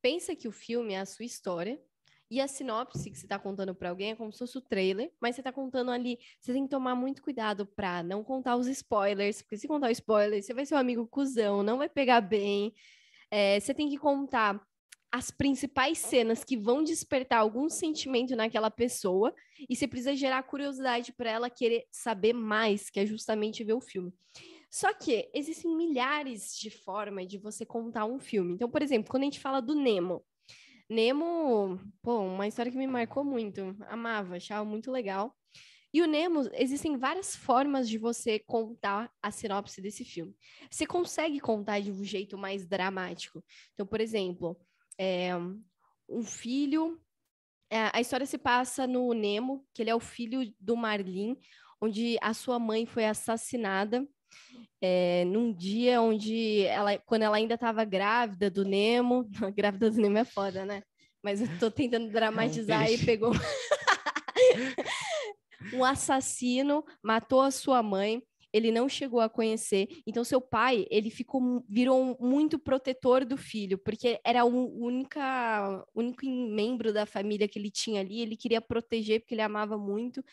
pensa que o filme é a sua história, e a sinopse que você está contando para alguém é como se fosse o trailer, mas você está contando ali. Você tem que tomar muito cuidado para não contar os spoilers, porque se contar o spoiler, você vai ser um amigo cuzão, não vai pegar bem. É, você tem que contar as principais cenas que vão despertar algum sentimento naquela pessoa e você precisa gerar curiosidade para ela querer saber mais, que é justamente ver o filme. Só que existem milhares de formas de você contar um filme. Então, por exemplo, quando a gente fala do Nemo, Nemo, pô, uma história que me marcou muito, amava, achava muito legal. E o Nemo, existem várias formas de você contar a sinopse desse filme. Você consegue contar de um jeito mais dramático. Então, por exemplo, é, um filho. É, a história se passa no Nemo, que ele é o filho do Marlin, onde a sua mãe foi assassinada é, num dia onde ela, quando ela ainda estava grávida do Nemo, grávida do Nemo é foda, né? Mas eu tô tentando dramatizar é um e pegou um assassino, matou a sua mãe, ele não chegou a conhecer. Então seu pai, ele ficou virou muito protetor do filho, porque era o única, único membro da família que ele tinha ali, ele queria proteger porque ele amava muito.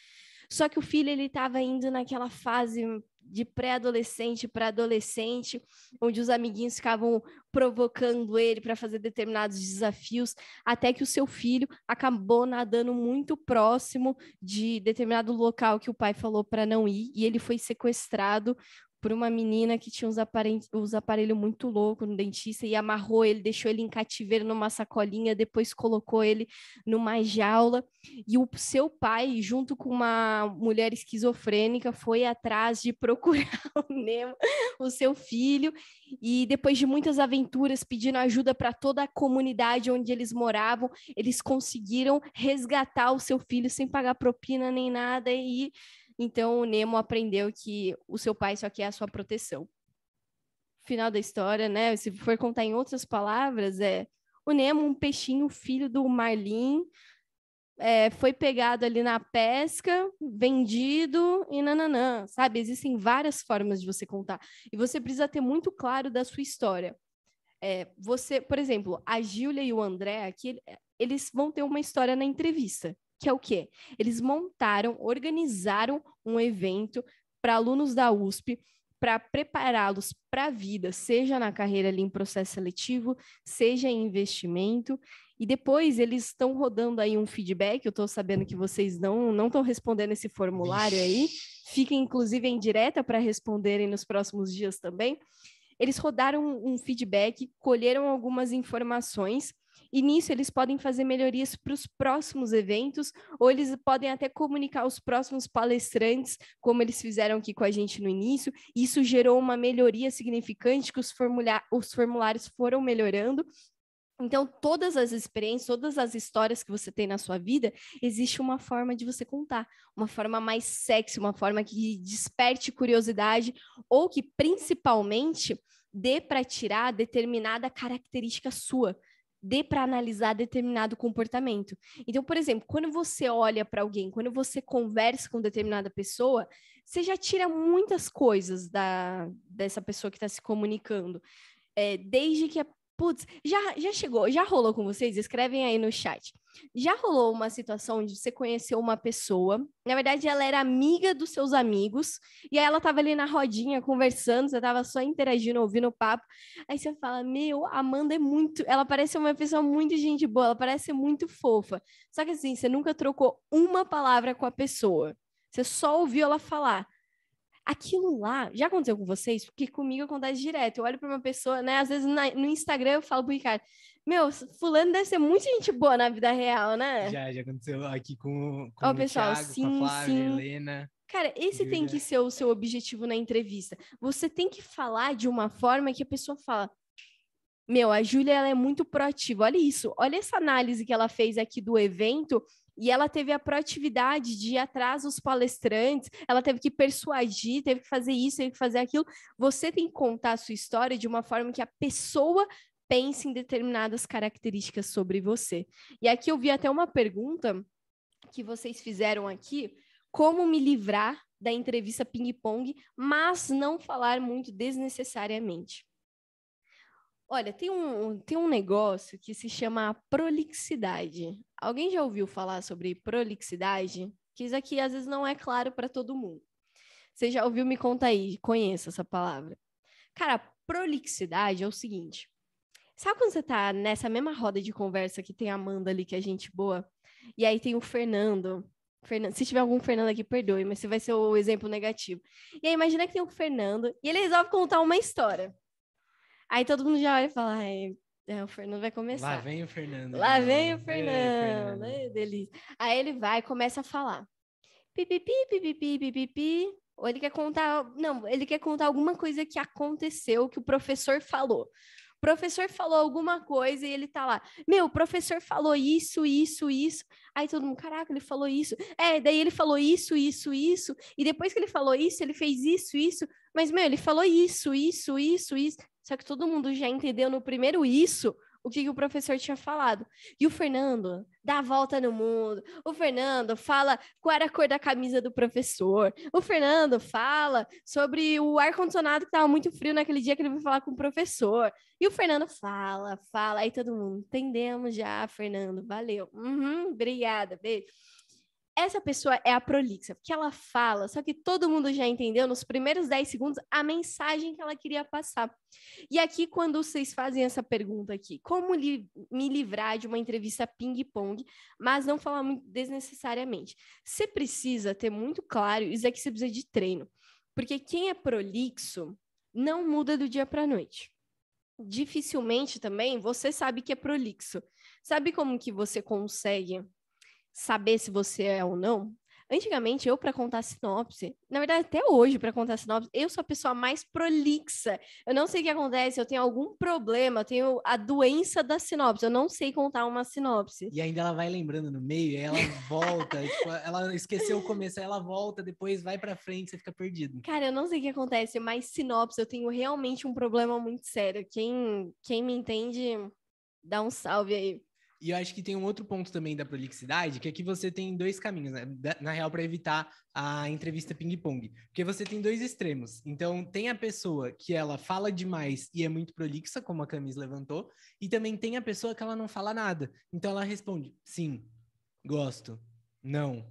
Só que o filho ele estava indo naquela fase de pré-adolescente para adolescente, onde os amiguinhos ficavam provocando ele para fazer determinados desafios, até que o seu filho acabou nadando muito próximo de determinado local que o pai falou para não ir, e ele foi sequestrado por uma menina que tinha uns, aparelho, uns aparelhos muito loucos no dentista e amarrou ele, deixou ele em cativeiro numa sacolinha, depois colocou ele numa jaula. E o seu pai, junto com uma mulher esquizofrênica, foi atrás de procurar o Nemo, o seu filho. E depois de muitas aventuras, pedindo ajuda para toda a comunidade onde eles moravam, eles conseguiram resgatar o seu filho sem pagar propina nem nada. E então o Nemo aprendeu que o seu pai só quer a sua proteção. Final da história, né? Se for contar em outras palavras, é o Nemo, um peixinho filho do Marlin, é, foi pegado ali na pesca, vendido e nananã, sabe? Existem várias formas de você contar. E você precisa ter muito claro da sua história. É, você, por exemplo, a Júlia e o André aqui, eles vão ter uma história na entrevista que é o quê? Eles montaram, organizaram um evento para alunos da USP para prepará-los para a vida, seja na carreira ali em processo seletivo, seja em investimento. E depois eles estão rodando aí um feedback. Eu estou sabendo que vocês não não estão respondendo esse formulário aí. Fica, inclusive em direta para responderem nos próximos dias também. Eles rodaram um feedback, colheram algumas informações e nisso eles podem fazer melhorias para os próximos eventos, ou eles podem até comunicar aos próximos palestrantes, como eles fizeram aqui com a gente no início. Isso gerou uma melhoria significante, que os, os formulários foram melhorando, então, todas as experiências, todas as histórias que você tem na sua vida, existe uma forma de você contar, uma forma mais sexy, uma forma que desperte curiosidade ou que principalmente dê para tirar determinada característica sua dê para analisar determinado comportamento. Então, por exemplo, quando você olha para alguém, quando você conversa com determinada pessoa, você já tira muitas coisas da, dessa pessoa que está se comunicando. É, desde que a Putz, já, já chegou, já rolou com vocês? Escrevem aí no chat. Já rolou uma situação onde você conheceu uma pessoa, na verdade ela era amiga dos seus amigos, e aí ela tava ali na rodinha conversando, você tava só interagindo, ouvindo o papo. Aí você fala: Meu, Amanda é muito. Ela parece uma pessoa muito gente boa, ela parece muito fofa. Só que assim, você nunca trocou uma palavra com a pessoa, você só ouviu ela falar. Aquilo lá, já aconteceu com vocês? Porque comigo acontece direto. Eu olho para uma pessoa, né? Às vezes na, no Instagram eu falo pro Ricardo, meu, fulano deve ser muito gente boa na vida real, né? Já, já aconteceu aqui com, com Ó, o pessoal, Thiago, sim, com a Flávia, sim. Helena. Cara, esse tem que ser o seu objetivo na entrevista. Você tem que falar de uma forma que a pessoa fala, meu, a Júlia ela é muito proativa. Olha isso, olha essa análise que ela fez aqui do evento e ela teve a proatividade de ir atrás dos palestrantes, ela teve que persuadir, teve que fazer isso, teve que fazer aquilo. Você tem que contar a sua história de uma forma que a pessoa pense em determinadas características sobre você. E aqui eu vi até uma pergunta que vocês fizeram aqui: como me livrar da entrevista ping-pong, mas não falar muito desnecessariamente? Olha, tem um, tem um negócio que se chama prolixidade. Alguém já ouviu falar sobre prolixidade? Que isso aqui às vezes não é claro para todo mundo. Você já ouviu? Me conta aí, conheça essa palavra. Cara, prolixidade é o seguinte. Sabe quando você tá nessa mesma roda de conversa que tem a Amanda ali, que é gente boa? E aí tem o Fernando. Fernando se tiver algum Fernando aqui, perdoe, mas você vai ser o exemplo negativo. E aí imagina que tem o Fernando e ele resolve contar uma história. Aí todo mundo já olha e fala, ai, é, o Fernando vai começar. Lá vem o Fernando. Lá vem o Fernando. É, Ai, delícia. Aí ele vai e começa a falar. Pipipi, pipipi, pipipi. Ou ele quer contar. Não, ele quer contar alguma coisa que aconteceu, que o professor falou. O professor falou alguma coisa e ele tá lá, meu, o professor falou isso, isso, isso. Aí todo mundo, caraca, ele falou isso. É, daí ele falou isso, isso, isso. E depois que ele falou isso, ele fez isso, isso. Mas, meu, ele falou isso, isso, isso, isso. Só que todo mundo já entendeu no primeiro isso o que, que, o professor tinha falado. E o Fernando dá a volta no mundo. O Fernando fala qual era a cor da camisa do professor. O Fernando fala sobre o ar-condicionado que estava muito frio naquele dia que ele foi falar com o professor. E o Fernando fala, fala. Aí todo mundo, entendemos já, Fernando, valeu. Uhum, obrigada, beijo essa pessoa é a prolixa, porque ela fala, só que todo mundo já entendeu nos primeiros 10 segundos a mensagem que ela queria passar. E aqui, quando vocês fazem essa pergunta aqui, como li me livrar de uma entrevista ping-pong, mas não falar muito desnecessariamente? Você precisa ter muito claro, isso aqui você precisa de treino, porque quem é prolixo não muda do dia para a noite dificilmente também você sabe que é prolixo. Sabe como que você consegue saber se você é ou não, Antigamente, eu, para contar sinopse, na verdade, até hoje, para contar sinopse, eu sou a pessoa mais prolixa. Eu não sei o que acontece, eu tenho algum problema, eu tenho a doença da sinopse, eu não sei contar uma sinopse. E ainda ela vai lembrando no meio, ela volta, tipo, ela esqueceu o começo, ela volta, depois vai para frente, você fica perdido. Cara, eu não sei o que acontece, mas sinopse, eu tenho realmente um problema muito sério. Quem, quem me entende, dá um salve aí. E eu acho que tem um outro ponto também da prolixidade, que aqui é você tem dois caminhos, né? na real, para evitar a entrevista ping-pong. Porque você tem dois extremos. Então, tem a pessoa que ela fala demais e é muito prolixa, como a Camis levantou, e também tem a pessoa que ela não fala nada. Então, ela responde: sim, gosto, não,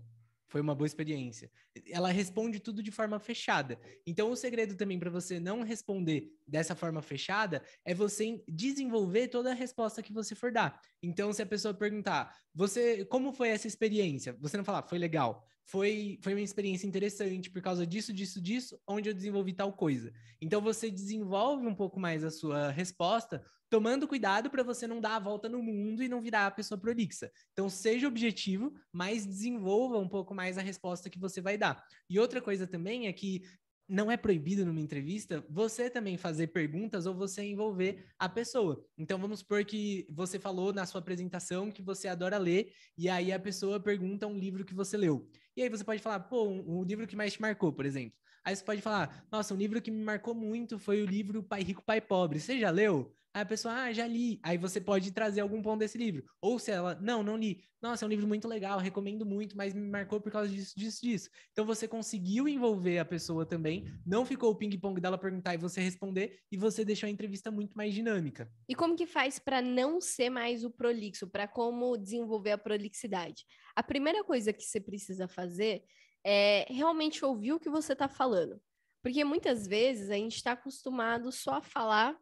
foi uma boa experiência. Ela responde tudo de forma fechada. Então, o segredo também para você não responder dessa forma fechada é você desenvolver toda a resposta que você for dar. Então, se a pessoa perguntar, você, como foi essa experiência? Você não falar, foi legal foi, foi uma experiência interessante por causa disso, disso, disso, onde eu desenvolvi tal coisa. Então você desenvolve um pouco mais a sua resposta, tomando cuidado para você não dar a volta no mundo e não virar a pessoa prolixa. Então seja objetivo, mas desenvolva um pouco mais a resposta que você vai dar. E outra coisa também é que não é proibido numa entrevista você também fazer perguntas ou você envolver a pessoa. Então vamos supor que você falou na sua apresentação que você adora ler e aí a pessoa pergunta um livro que você leu. E aí você pode falar, pô, um, um, livro que mais te marcou, por exemplo. Aí você pode falar, nossa, um livro que me marcou muito foi o livro Pai Rico, Pai Pobre. Você já leu? Aí a pessoa, ah, já li. Aí você pode trazer algum ponto desse livro. Ou se ela, não, não li. Nossa, é um livro muito legal, recomendo muito, mas me marcou por causa disso, disso, disso. Então você conseguiu envolver a pessoa também, não ficou o ping-pong dela perguntar e você responder, e você deixou a entrevista muito mais dinâmica. E como que faz para não ser mais o prolixo, para como desenvolver a prolixidade? A primeira coisa que você precisa fazer é realmente ouvir o que você está falando. Porque muitas vezes a gente está acostumado só a falar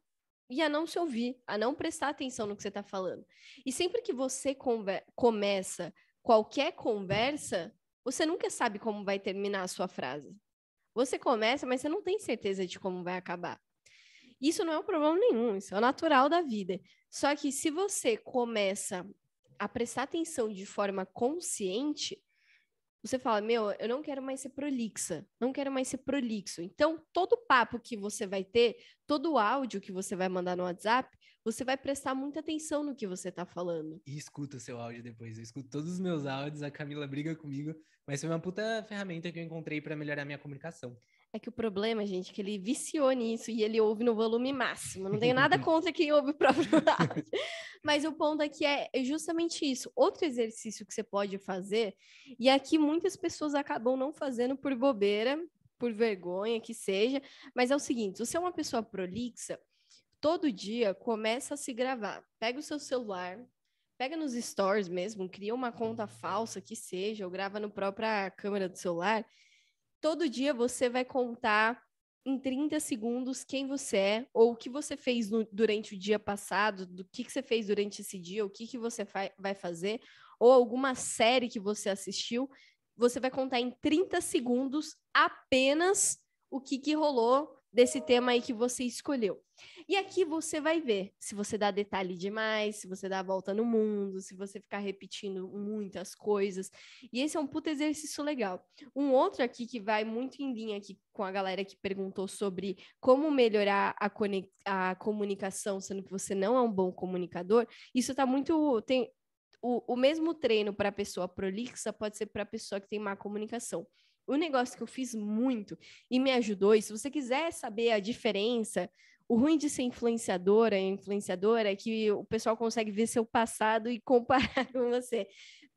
e a não se ouvir, a não prestar atenção no que você está falando. E sempre que você começa qualquer conversa, você nunca sabe como vai terminar a sua frase. Você começa, mas você não tem certeza de como vai acabar. Isso não é um problema nenhum, isso é o natural da vida. Só que se você começa a prestar atenção de forma consciente, você fala, meu, eu não quero mais ser prolixa, não quero mais ser prolixo. Então, todo papo que você vai ter, todo áudio que você vai mandar no WhatsApp, você vai prestar muita atenção no que você tá falando. E escuta o seu áudio depois. Eu escuto todos os meus áudios, a Camila briga comigo, mas foi uma puta ferramenta que eu encontrei para melhorar minha comunicação. É que o problema, gente, é que ele viciou nisso e ele ouve no volume máximo. Não tenho nada contra quem ouve o próprio áudio. Mas o ponto aqui é, é justamente isso. Outro exercício que você pode fazer, e aqui é muitas pessoas acabam não fazendo por bobeira, por vergonha que seja, mas é o seguinte: se você é uma pessoa prolixa, todo dia começa a se gravar. Pega o seu celular, pega nos stores mesmo, cria uma conta uhum. falsa que seja, ou grava no própria câmera do celular Todo dia você vai contar em 30 segundos quem você é ou o que você fez no, durante o dia passado, do que, que você fez durante esse dia, o que, que você fa vai fazer, ou alguma série que você assistiu. Você vai contar em 30 segundos apenas o que, que rolou desse tema aí que você escolheu. E aqui você vai ver se você dá detalhe demais, se você dá a volta no mundo, se você ficar repetindo muitas coisas. E esse é um puta exercício legal. Um outro aqui que vai muito em linha aqui com a galera que perguntou sobre como melhorar a, a comunicação, sendo que você não é um bom comunicador, isso tá muito. Tem, o, o mesmo treino para pessoa prolixa pode ser para pessoa que tem má comunicação o negócio que eu fiz muito e me ajudou, e se você quiser saber a diferença, o ruim de ser influenciadora, influenciadora, é que o pessoal consegue ver seu passado e comparar com você.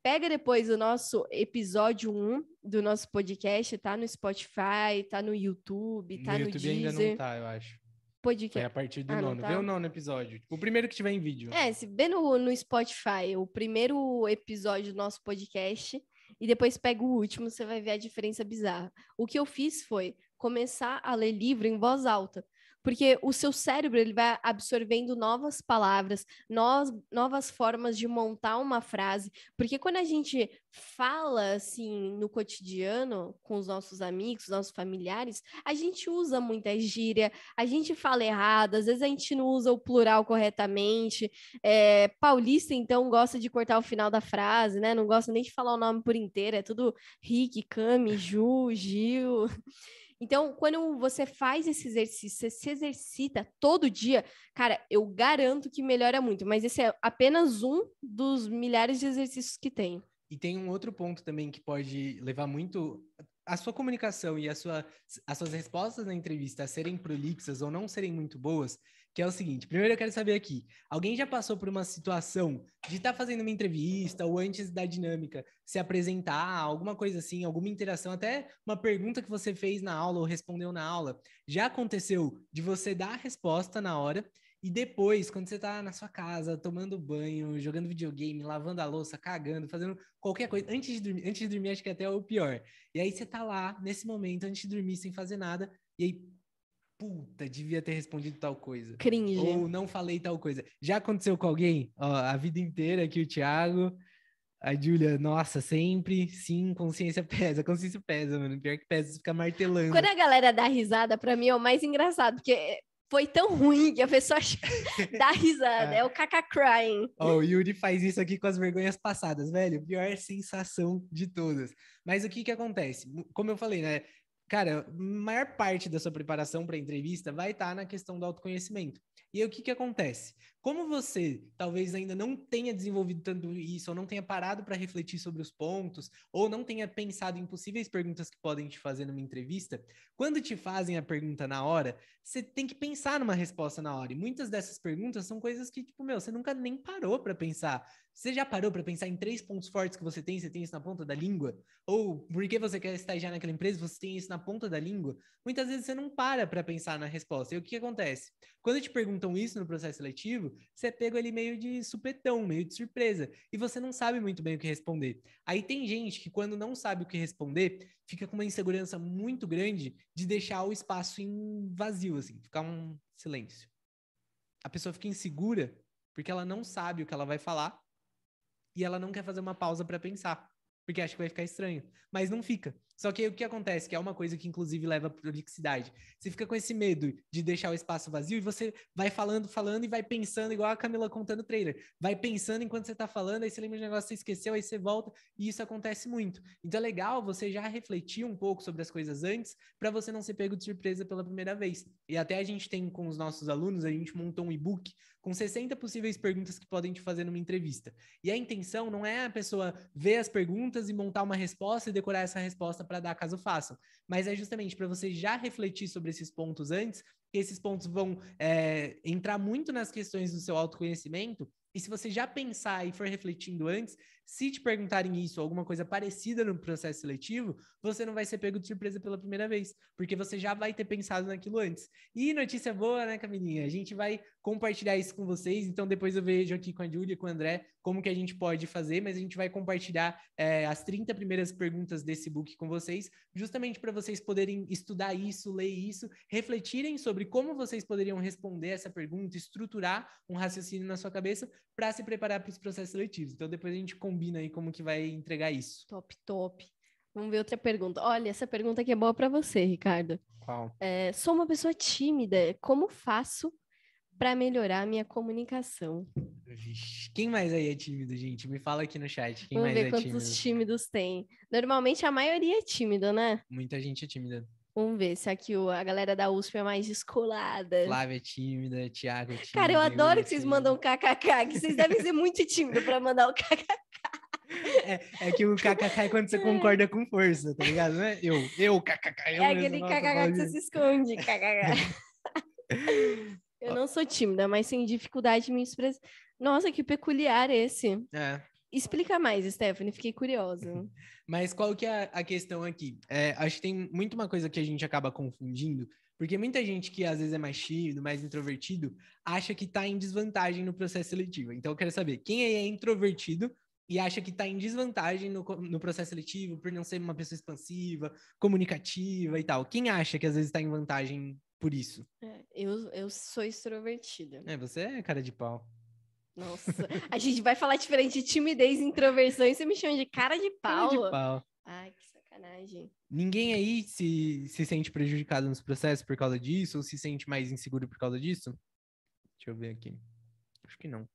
Pega depois o nosso episódio 1 do nosso podcast, tá no Spotify, tá no YouTube, tá no, no YouTube Deezer. ainda não tá, eu acho. Podcast. É a partir do ah, nono. Tá? Vê o nono episódio. Tipo, o primeiro que tiver em vídeo. É, se vê no, no Spotify, o primeiro episódio do nosso podcast e depois pega o último, você vai ver a diferença bizarra. O que eu fiz foi começar a ler livro em voz alta porque o seu cérebro ele vai absorvendo novas palavras, novas, novas formas de montar uma frase, porque quando a gente fala assim no cotidiano com os nossos amigos, nossos familiares, a gente usa muita gíria, a gente fala errado, às vezes a gente não usa o plural corretamente. É, paulista então gosta de cortar o final da frase, né? Não gosta nem de falar o nome por inteiro, é tudo Rick, Cami, Ju, Gil. Então, quando você faz esse exercício, você se exercita todo dia, cara, eu garanto que melhora muito, mas esse é apenas um dos milhares de exercícios que tem. E tem um outro ponto também que pode levar muito a sua comunicação e a sua, as suas respostas na entrevista a serem prolixas ou não serem muito boas, que é o seguinte: primeiro eu quero saber aqui, alguém já passou por uma situação de estar tá fazendo uma entrevista ou antes da dinâmica se apresentar, alguma coisa assim, alguma interação, até uma pergunta que você fez na aula ou respondeu na aula? Já aconteceu de você dar a resposta na hora e depois, quando você está na sua casa, tomando banho, jogando videogame, lavando a louça, cagando, fazendo qualquer coisa, antes de dormir, antes de dormir acho que é até o pior. E aí você está lá, nesse momento, antes de dormir, sem fazer nada, e aí puta, devia ter respondido tal coisa. Cringe. Ou não falei tal coisa. Já aconteceu com alguém? Ó, a vida inteira aqui o Thiago, a Júlia, nossa, sempre, sim, consciência pesa, consciência pesa, mano. Pior que pesa, você fica martelando. Quando a galera dá risada, pra mim é o mais engraçado, porque foi tão ruim que a pessoa dá risada. É, é o caca crying. Oh, o Yuri faz isso aqui com as vergonhas passadas, velho. Pior sensação de todas. Mas o que que acontece? Como eu falei, né? Cara, maior parte da sua preparação para a entrevista vai estar tá na questão do autoconhecimento. E aí, o que, que acontece? Como você talvez ainda não tenha desenvolvido tanto isso, ou não tenha parado para refletir sobre os pontos, ou não tenha pensado em possíveis perguntas que podem te fazer numa entrevista, quando te fazem a pergunta na hora, você tem que pensar numa resposta na hora. E muitas dessas perguntas são coisas que, tipo, meu, você nunca nem parou para pensar. Você já parou para pensar em três pontos fortes que você tem? Você tem isso na ponta da língua? Ou por que você quer estagiar naquela empresa? Você tem isso na ponta da língua? Muitas vezes você não para para pensar na resposta. E o que acontece? Quando te perguntam isso no processo seletivo, você é pego ele meio de supetão, meio de surpresa, e você não sabe muito bem o que responder. Aí tem gente que quando não sabe o que responder, fica com uma insegurança muito grande de deixar o espaço em vazio, assim, ficar um silêncio. A pessoa fica insegura porque ela não sabe o que ela vai falar e ela não quer fazer uma pausa para pensar, porque acha que vai ficar estranho. Mas não fica. Só que aí, o que acontece, que é uma coisa que inclusive leva à prolixidade. Você fica com esse medo de deixar o espaço vazio e você vai falando, falando e vai pensando, igual a Camila contando o trailer. Vai pensando enquanto você está falando, aí você lembra de um negócio você esqueceu, aí você volta, e isso acontece muito. Então é legal você já refletir um pouco sobre as coisas antes, para você não ser pego de surpresa pela primeira vez. E até a gente tem com os nossos alunos, a gente montou um e-book com 60 possíveis perguntas que podem te fazer numa entrevista. E a intenção não é a pessoa ver as perguntas e montar uma resposta e decorar essa resposta para dar caso façam, mas é justamente para você já refletir sobre esses pontos antes, que esses pontos vão é, entrar muito nas questões do seu autoconhecimento e se você já pensar e for refletindo antes, se te perguntarem isso ou alguma coisa parecida no processo seletivo, você não vai ser pego de surpresa pela primeira vez, porque você já vai ter pensado naquilo antes. E notícia boa, né, Camilinha? A gente vai compartilhar isso com vocês, então depois eu vejo aqui com a Júlia e com o André como que a gente pode fazer, mas a gente vai compartilhar é, as 30 primeiras perguntas desse book com vocês, justamente para vocês poderem estudar isso, ler isso, refletirem sobre como vocês poderiam responder essa pergunta, estruturar um raciocínio na sua cabeça para se preparar para os processos seletivos. Então depois a gente combina aí como que vai entregar isso. Top, top. Vamos ver outra pergunta. Olha, essa pergunta aqui é boa para você, Ricardo. Qual? É, sou uma pessoa tímida. Como faço para melhorar a minha comunicação? Vixe, quem mais aí é tímido, gente? Me fala aqui no chat. Quem Vamos mais ver é quantos tímido? tímidos tem. Normalmente a maioria é tímida, né? Muita gente é tímida. Vamos ver se aqui a galera da USP é mais descolada. Flávia é tímida, Tiago é tímida. Cara, eu adoro que vocês mandam um kkk, que vocês devem ser muito tímidos para mandar o um kkk. É, é, que o kkk é quando você concorda com força, tá ligado? Né? Eu, eu, kkk. Eu é aquele kkk que você se esconde, kkk. eu não sou tímida, mas sem dificuldade me expressar. Nossa, que peculiar esse. É. Explica mais, Stephanie, fiquei curiosa. Mas qual que é a questão aqui? É, acho que tem muito uma coisa que a gente acaba confundindo, porque muita gente que às vezes é mais tímido, mais introvertido, acha que está em desvantagem no processo seletivo. Então eu quero saber, quem aí é introvertido e acha que está em desvantagem no, no, processo seletivo por não ser uma pessoa expansiva, comunicativa e tal. Quem acha que às vezes está em vantagem por isso? É, eu, eu sou extrovertida. É, você é cara de pau. Nossa, a gente vai falar diferente de timidez e introversão e você me chama de cara de pau. Cara de pau. Ai, que sacanagem. Ninguém aí se, se sente prejudicado nos processos por causa disso ou se sente mais inseguro por causa disso? Deixa eu ver aqui. Acho que não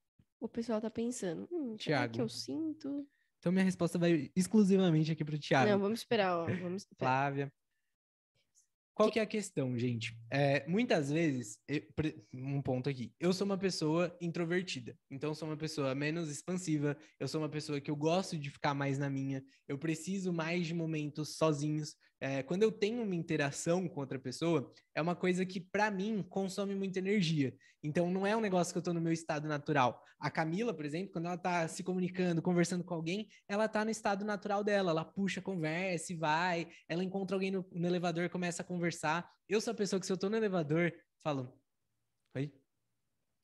o pessoal tá pensando. Hum, Tiago. que eu sinto? Então minha resposta vai exclusivamente aqui pro Tiago. Não, vamos esperar, ó. Vamos esperar. Flávia. Qual que... que é a questão, gente? É, muitas vezes, eu, um ponto aqui, eu sou uma pessoa introvertida, então sou uma pessoa menos expansiva, eu sou uma pessoa que eu gosto de ficar mais na minha, eu preciso mais de momentos sozinhos, é, quando eu tenho uma interação com outra pessoa, é uma coisa que, para mim, consome muita energia. Então, não é um negócio que eu estou no meu estado natural. A Camila, por exemplo, quando ela está se comunicando, conversando com alguém, ela está no estado natural dela. Ela puxa, conversa e vai. Ela encontra alguém no, no elevador, começa a conversar. Eu sou a pessoa que, se eu estou no elevador, falo: Oi?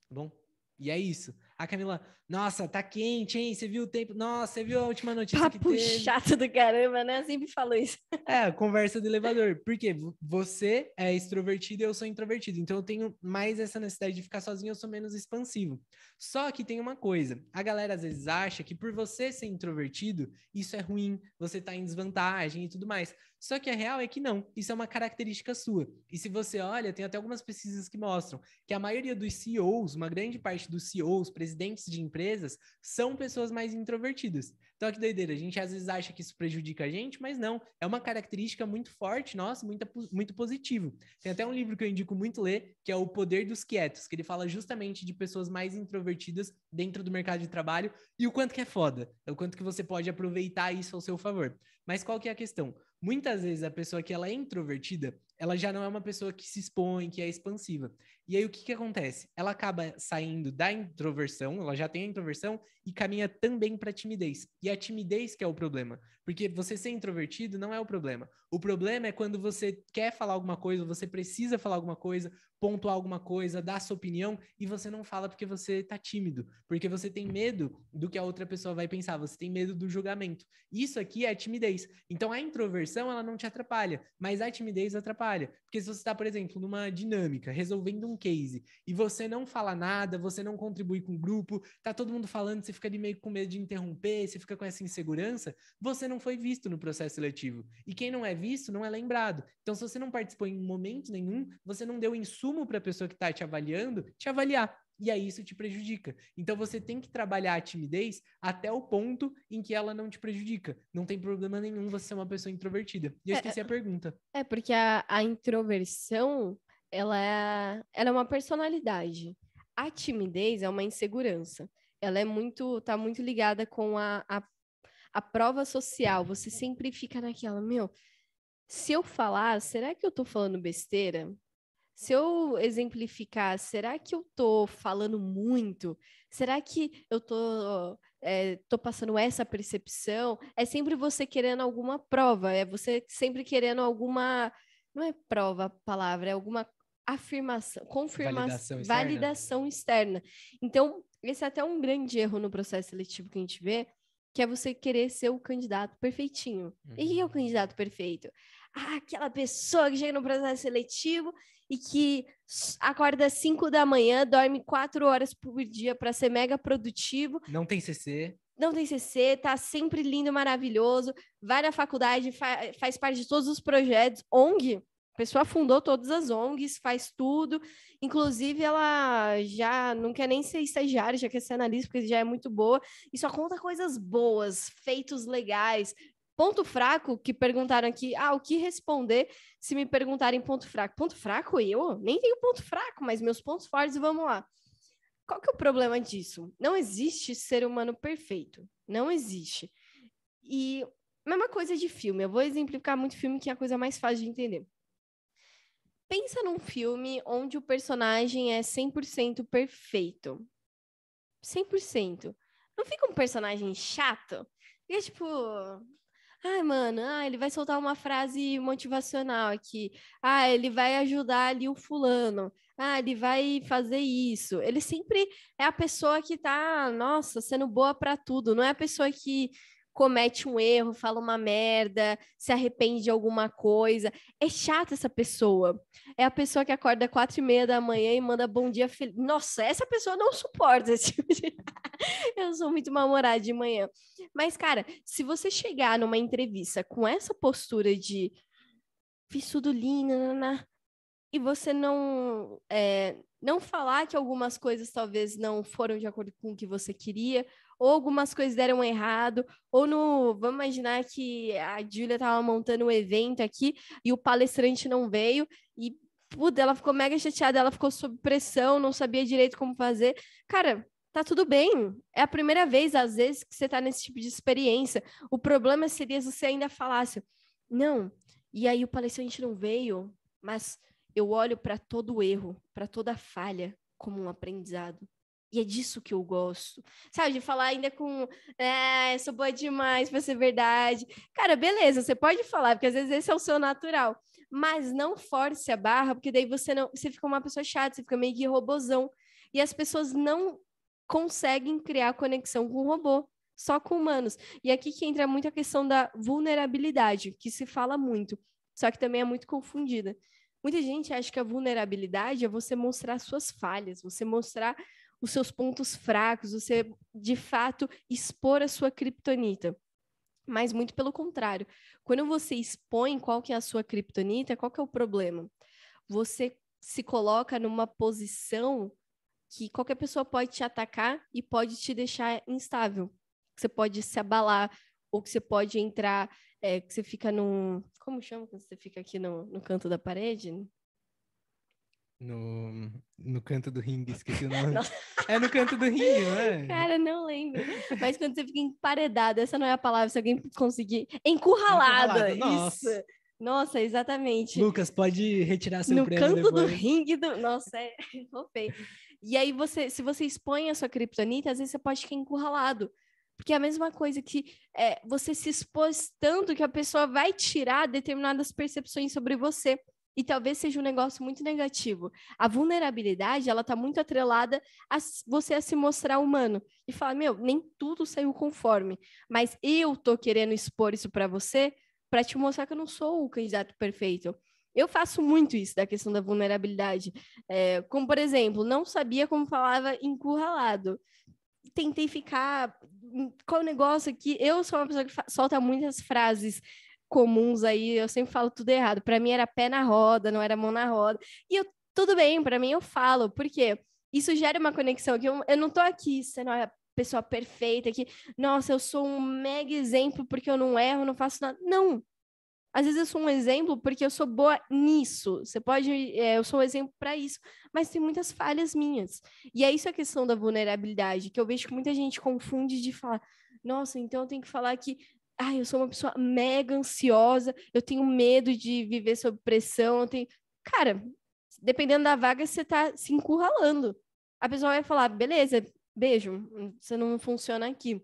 Bom? E é isso. A Camila, nossa, tá quente, hein? Você viu o tempo? Nossa, você viu a última notícia Papo que teve? chato do caramba, né? Eu sempre falo isso. É, conversa do elevador. Porque você é extrovertido e eu sou introvertido. Então eu tenho mais essa necessidade de ficar sozinho, eu sou menos expansivo. Só que tem uma coisa. A galera às vezes acha que por você ser introvertido, isso é ruim, você tá em desvantagem e tudo mais. Só que a real é que não. Isso é uma característica sua. E se você olha, tem até algumas pesquisas que mostram que a maioria dos CEOs, uma grande parte dos CEOs, presidentes de empresas são pessoas mais introvertidas. Então, que doideira, a gente às vezes acha que isso prejudica a gente, mas não. É uma característica muito forte, nossa, muito, muito positivo. Tem até um livro que eu indico muito ler, que é O Poder dos Quietos, que ele fala justamente de pessoas mais introvertidas dentro do mercado de trabalho e o quanto que é foda, o quanto que você pode aproveitar isso ao seu favor. Mas qual que é a questão? Muitas vezes a pessoa que ela é introvertida, ela já não é uma pessoa que se expõe, que é expansiva. E aí o que, que acontece? Ela acaba saindo da introversão, ela já tem a introversão e caminha também para timidez. E a timidez que é o problema, porque você ser introvertido não é o problema. O problema é quando você quer falar alguma coisa, você precisa falar alguma coisa, pontuar alguma coisa, dar sua opinião e você não fala porque você tá tímido, porque você tem medo do que a outra pessoa vai pensar, você tem medo do julgamento. Isso aqui é timidez. Então a introversão ela não te atrapalha, mas a timidez atrapalha atrapalha. Porque se você está, por exemplo, numa dinâmica, resolvendo um case, e você não fala nada, você não contribui com o grupo, tá todo mundo falando, você fica ali meio com medo de interromper, você fica com essa insegurança, você não foi visto no processo seletivo. E quem não é visto não é lembrado. Então, se você não participou em momento nenhum, você não deu insumo para a pessoa que está te avaliando te avaliar e aí isso te prejudica. Então você tem que trabalhar a timidez até o ponto em que ela não te prejudica. Não tem problema nenhum você ser uma pessoa introvertida. E eu é, esqueci é, a pergunta. É, porque a, a introversão, ela é, ela é uma personalidade. A timidez é uma insegurança. Ela é muito, tá muito ligada com a, a, a prova social. Você sempre fica naquela, meu, se eu falar, será que eu tô falando besteira? se eu exemplificar, será que eu tô falando muito? Será que eu tô, é, tô passando essa percepção? É sempre você querendo alguma prova, é você sempre querendo alguma. Não é prova a palavra, é alguma afirmação, confirmação, validação, validação externa. Então, esse é até um grande erro no processo seletivo que a gente vê, que é você querer ser o candidato perfeitinho. Uhum. E quem é o candidato perfeito? Ah, aquela pessoa que chega no processo seletivo e que acorda às 5 da manhã, dorme 4 horas por dia para ser mega produtivo. Não tem CC. Não tem CC, tá sempre lindo, maravilhoso, vai na faculdade, fa faz parte de todos os projetos. ONG, a pessoa fundou todas as ONGs, faz tudo. Inclusive, ela já não quer nem ser estagiária, já quer ser analista, porque já é muito boa. E só conta coisas boas, feitos legais, Ponto fraco, que perguntaram aqui, ah, o que responder se me perguntarem ponto fraco? Ponto fraco? Eu nem tenho ponto fraco, mas meus pontos fortes, vamos lá. Qual que é o problema disso? Não existe ser humano perfeito. Não existe. E mesma coisa de filme. Eu vou exemplificar muito filme, que é a coisa mais fácil de entender. Pensa num filme onde o personagem é 100% perfeito. 100%. Não fica um personagem chato? Fica tipo, ai, mano, ah, ele vai soltar uma frase motivacional aqui. Ah, ele vai ajudar ali o fulano. Ah, ele vai fazer isso. Ele sempre é a pessoa que tá, nossa, sendo boa para tudo. Não é a pessoa que comete um erro, fala uma merda, se arrepende de alguma coisa. É chata essa pessoa. É a pessoa que acorda quatro e meia da manhã e manda bom dia Nossa, essa pessoa não suporta esse tipo de... Eu sou muito mal-humorada de manhã. Mas, cara, se você chegar numa entrevista com essa postura de fiz tudo lindo, nanana, e você não é, não falar que algumas coisas talvez não foram de acordo com o que você queria, ou algumas coisas deram errado, ou no. Vamos imaginar que a Júlia estava montando um evento aqui e o palestrante não veio, e puta, ela ficou mega chateada, ela ficou sob pressão, não sabia direito como fazer. Cara, tá tudo bem. É a primeira vez, às vezes, que você tá nesse tipo de experiência. O problema seria se você ainda falasse, não, e aí o palestrante não veio, mas eu olho para todo erro, para toda falha como um aprendizado. E é disso que eu gosto. Sabe, de falar ainda com. É, sou boa demais pra ser verdade. Cara, beleza, você pode falar, porque às vezes esse é o seu natural. Mas não force a barra, porque daí você não. Você fica uma pessoa chata, você fica meio que robozão. E as pessoas não conseguem criar conexão com o robô, só com humanos. E aqui que entra muito a questão da vulnerabilidade, que se fala muito, só que também é muito confundida. Muita gente acha que a vulnerabilidade é você mostrar suas falhas, você mostrar os seus pontos fracos, você de fato expor a sua criptonita. Mas muito pelo contrário, quando você expõe qual que é a sua criptonita, qual que é o problema? Você se coloca numa posição que qualquer pessoa pode te atacar e pode te deixar instável. Você pode se abalar, ou que você pode entrar, é, que você fica num. Como chama quando você fica aqui no, no canto da parede? no, no canto do ringue, esqueci o nome. É no canto do ringue, não é? Cara, não lembro. Mas quando você fica emparedado, essa não é a palavra, se alguém conseguir. Encurralada. Encurralada. Nossa. Isso. Nossa, exatamente. Lucas, pode retirar seu no prêmio. No canto depois. do ringue do. Nossa, é. Roupei. E aí, você, se você expõe a sua criptonita, às vezes você pode ficar encurralado. Porque é a mesma coisa que é, você se expôs tanto que a pessoa vai tirar determinadas percepções sobre você e talvez seja um negócio muito negativo. A vulnerabilidade, ela tá muito atrelada a você a se mostrar humano e falar, meu, nem tudo saiu conforme, mas eu tô querendo expor isso para você para te mostrar que eu não sou o candidato perfeito. Eu faço muito isso da questão da vulnerabilidade. É, como, por exemplo, não sabia como falava encurralado. Tentei ficar. Hum, qual o negócio que eu sou uma pessoa que solta muitas frases comuns aí, eu sempre falo tudo errado. Para mim era pé na roda, não era mão na roda. E eu, tudo bem, para mim eu falo, porque isso gera uma conexão que eu, eu não tô aqui sendo a pessoa perfeita, que, nossa, eu sou um mega exemplo porque eu não erro, não faço nada. Não. Às vezes eu sou um exemplo porque eu sou boa nisso. Você pode, é, eu sou um exemplo para isso, mas tem muitas falhas minhas. E é isso a questão da vulnerabilidade, que eu vejo que muita gente confunde de falar, nossa, então eu tenho que falar que ah, eu sou uma pessoa mega ansiosa, eu tenho medo de viver sob pressão, eu tenho. Cara, dependendo da vaga, você tá se encurralando. A pessoa vai falar, beleza, beijo, você não funciona aqui.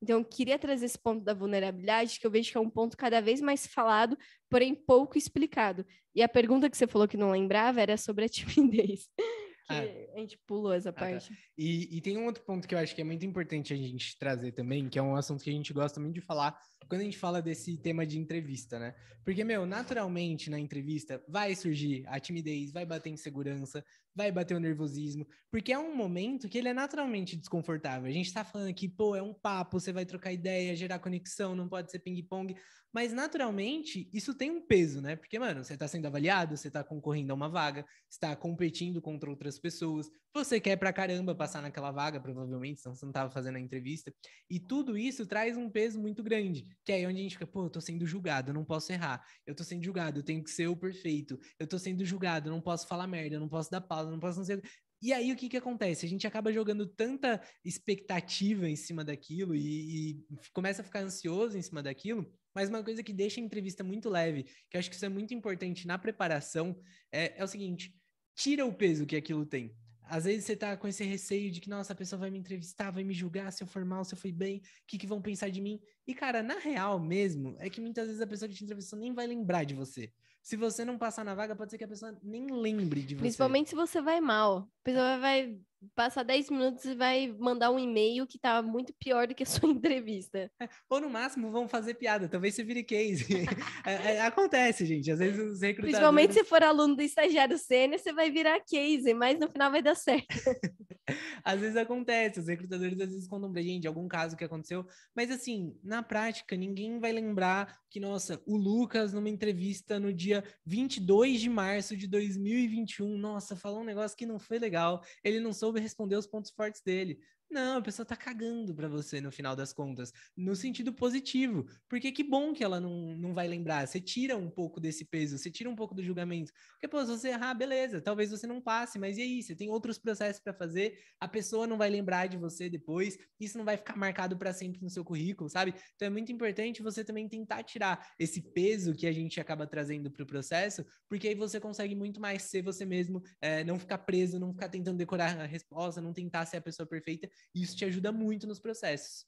Então, eu queria trazer esse ponto da vulnerabilidade, que eu vejo que é um ponto cada vez mais falado, porém pouco explicado. E a pergunta que você falou que não lembrava era sobre a timidez. que é. a gente pulou essa parte. Ah, tá. e, e, tem um outro ponto que eu acho que é muito importante a gente trazer também, que é um assunto que a gente gosta muito de falar quando a gente fala desse tema de entrevista, né? Porque, meu, naturalmente na entrevista vai surgir a timidez, vai bater insegurança, vai bater o nervosismo, porque é um momento que ele é naturalmente desconfortável. A gente tá falando aqui, pô, é um papo, você vai trocar ideia, gerar conexão, não pode ser ping-pong, mas naturalmente isso tem um peso, né? Porque, mano, você tá sendo avaliado, você tá concorrendo a uma vaga, está competindo contra outras pessoas, você quer pra caramba passar naquela vaga, provavelmente, senão você não tava fazendo a entrevista, e tudo isso traz um peso muito grande, que é aí onde a gente fica, pô, eu tô sendo julgado, eu não posso errar, eu tô sendo julgado, eu tenho que ser o perfeito, eu tô sendo julgado, eu não posso falar merda, eu não posso dar pausa não posso não ser. E aí o que que acontece? A gente acaba jogando tanta expectativa em cima daquilo e, e, começa a ficar ansioso em cima daquilo. Mas uma coisa que deixa a entrevista muito leve, que eu acho que isso é muito importante na preparação, é, é o seguinte: tira o peso que aquilo tem. Às vezes você tá com esse receio de que, nossa, a pessoa vai me entrevistar, vai me julgar se eu for mal, se eu fui bem, o que, que vão pensar de mim. E, cara, na real mesmo, é que muitas vezes a pessoa que te entrevistou nem vai lembrar de você se você não passar na vaga, pode ser que a pessoa nem lembre de você. Principalmente se você vai mal. A pessoa vai passar 10 minutos e vai mandar um e-mail que tá muito pior do que a sua entrevista. É, ou no máximo vão fazer piada, talvez você vire case. É, é, acontece, gente. Às vezes os recrutadores... Principalmente se for aluno do estagiário sênior, você vai virar case, mas no final vai dar certo. às vezes acontece, os recrutadores às vezes contam pra gente algum caso que aconteceu, mas assim, na prática, ninguém vai lembrar que, nossa, o Lucas numa entrevista no dia 22 de março de 2021, nossa, falou um negócio que não foi legal, ele não soube soube responder os pontos fortes dele. Não, a pessoa tá cagando para você no final das contas, no sentido positivo. Porque que bom que ela não, não vai lembrar. Você tira um pouco desse peso, você tira um pouco do julgamento. Porque, pô, se você errar, beleza, talvez você não passe, mas e aí? Você tem outros processos para fazer, a pessoa não vai lembrar de você depois, isso não vai ficar marcado para sempre no seu currículo, sabe? Então é muito importante você também tentar tirar esse peso que a gente acaba trazendo pro processo, porque aí você consegue muito mais ser você mesmo, é, não ficar preso, não ficar tentando decorar a resposta, não tentar ser a pessoa perfeita e isso te ajuda muito nos processos.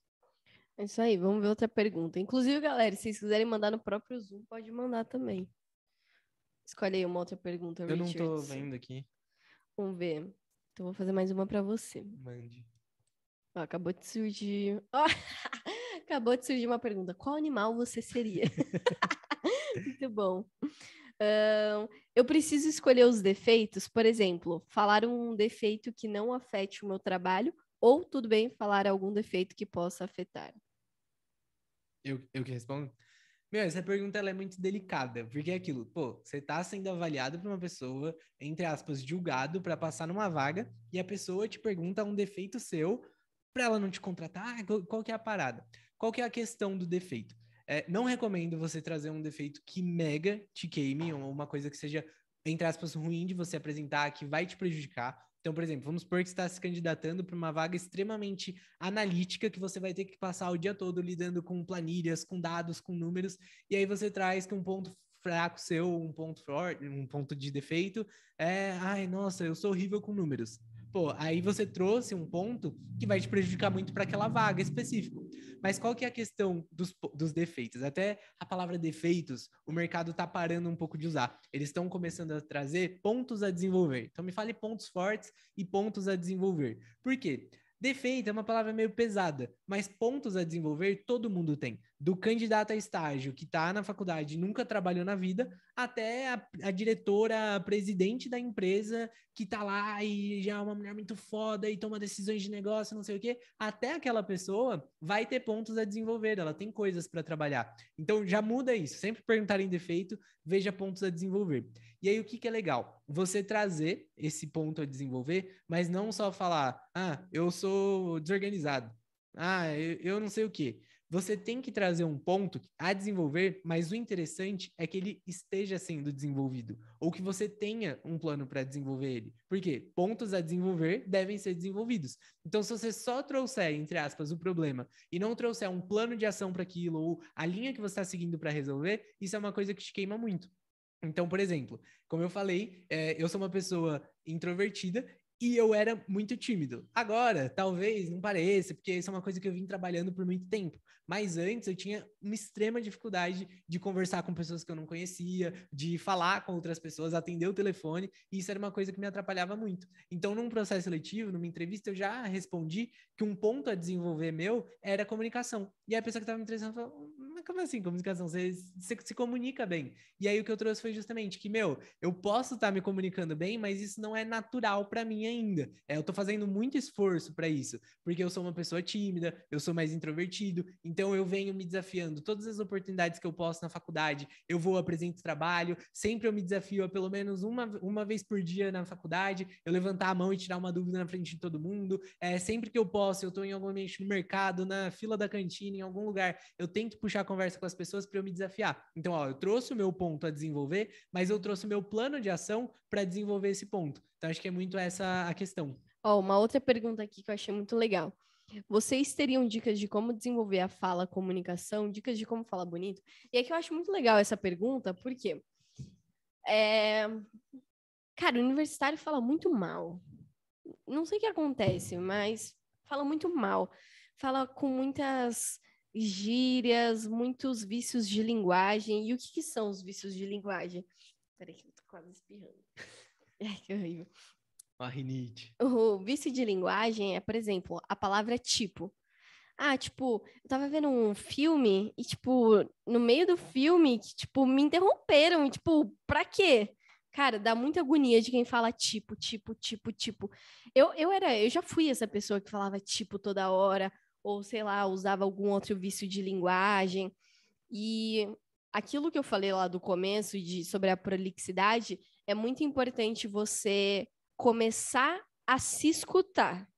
É isso aí, vamos ver outra pergunta. Inclusive, galera, se vocês quiserem mandar no próprio Zoom, pode mandar também. Escolhe aí uma outra pergunta, Eu não tô vendo aqui. Vamos ver. Então vou fazer mais uma para você. Mande. Ó, acabou de surgir. acabou de surgir uma pergunta. Qual animal você seria? Muito bom. eu preciso escolher os defeitos, por exemplo, falar um defeito que não afete o meu trabalho ou tudo bem falar algum defeito que possa afetar? Eu, eu que respondo? Meu, essa pergunta ela é muito delicada, porque é aquilo, pô, você tá sendo avaliado por uma pessoa, entre aspas, julgado para passar numa vaga, e a pessoa te pergunta um defeito seu para ela não te contratar, ah, qual que é a parada? Qual que é a questão do defeito? É, não recomendo você trazer um defeito que mega te queime, ou uma coisa que seja, entre aspas, ruim de você apresentar, que vai te prejudicar, então, por exemplo, vamos supor que está se candidatando para uma vaga extremamente analítica, que você vai ter que passar o dia todo lidando com planilhas, com dados, com números, e aí você traz que um ponto fraco seu, um ponto forte, um ponto de defeito, é, ai, nossa, eu sou horrível com números. Pô, aí você trouxe um ponto que vai te prejudicar muito para aquela vaga específica. Mas qual que é a questão dos, dos defeitos? Até a palavra defeitos, o mercado está parando um pouco de usar. Eles estão começando a trazer pontos a desenvolver. Então me fale pontos fortes e pontos a desenvolver. Por quê? Defeito é uma palavra meio pesada, mas pontos a desenvolver todo mundo tem. Do candidato a estágio que está na faculdade e nunca trabalhou na vida, até a, a diretora, a presidente da empresa que está lá e já é uma mulher muito foda e toma decisões de negócio, não sei o quê. Até aquela pessoa vai ter pontos a desenvolver, ela tem coisas para trabalhar. Então já muda isso. Sempre perguntarem defeito, veja pontos a desenvolver. E aí, o que, que é legal? Você trazer esse ponto a desenvolver, mas não só falar, ah, eu sou desorganizado, ah, eu, eu não sei o quê. Você tem que trazer um ponto a desenvolver, mas o interessante é que ele esteja sendo desenvolvido, ou que você tenha um plano para desenvolver ele. Porque pontos a desenvolver devem ser desenvolvidos. Então, se você só trouxer, entre aspas, o problema e não trouxer um plano de ação para aquilo, ou a linha que você está seguindo para resolver, isso é uma coisa que te queima muito. Então, por exemplo, como eu falei, é, eu sou uma pessoa introvertida e eu era muito tímido. Agora, talvez não pareça, porque isso é uma coisa que eu vim trabalhando por muito tempo. Mas antes eu tinha uma extrema dificuldade de conversar com pessoas que eu não conhecia, de falar com outras pessoas, atender o telefone, e isso era uma coisa que me atrapalhava muito. Então, num processo seletivo, numa entrevista, eu já respondi que um ponto a desenvolver meu era comunicação. E a pessoa que estava me interessando falou: Mas como assim, comunicação? Você, você se comunica bem. E aí o que eu trouxe foi justamente que, meu, eu posso estar tá me comunicando bem, mas isso não é natural para mim ainda. É, eu tô fazendo muito esforço para isso, porque eu sou uma pessoa tímida, eu sou mais introvertido, então eu venho me desafiando. Todas as oportunidades que eu posso na faculdade, eu vou, apresente trabalho, sempre eu me desafio a pelo menos uma, uma vez por dia na faculdade, eu levantar a mão e tirar uma dúvida na frente de todo mundo. É, sempre que eu posso, eu tô em algum ambiente no mercado, na fila da cantina, em algum lugar, eu tento puxar a conversa com as pessoas para eu me desafiar. Então, ó, eu trouxe o meu ponto a desenvolver, mas eu trouxe o meu plano de ação para desenvolver esse ponto. Então acho que é muito essa a questão. oh, uma outra pergunta aqui que eu achei muito legal. Vocês teriam dicas de como desenvolver a fala, a comunicação, dicas de como falar bonito? E é que eu acho muito legal essa pergunta, porque é... cara, o universitário fala muito mal. Não sei o que acontece, mas fala muito mal. Fala com muitas gírias, muitos vícios de linguagem. E o que, que são os vícios de linguagem? Peraí, que eu tô quase espirrando. Ai, que horrível. Marrinite. O vício de linguagem é, por exemplo, a palavra tipo. Ah, tipo, eu tava vendo um filme e, tipo, no meio do filme, tipo, me interromperam. E, tipo, pra quê? Cara, dá muita agonia de quem fala tipo, tipo, tipo, tipo. Eu, eu era, eu já fui essa pessoa que falava tipo toda hora, ou sei lá, usava algum outro vício de linguagem. E aquilo que eu falei lá do começo de, sobre a prolixidade, é muito importante você começar a se escutar.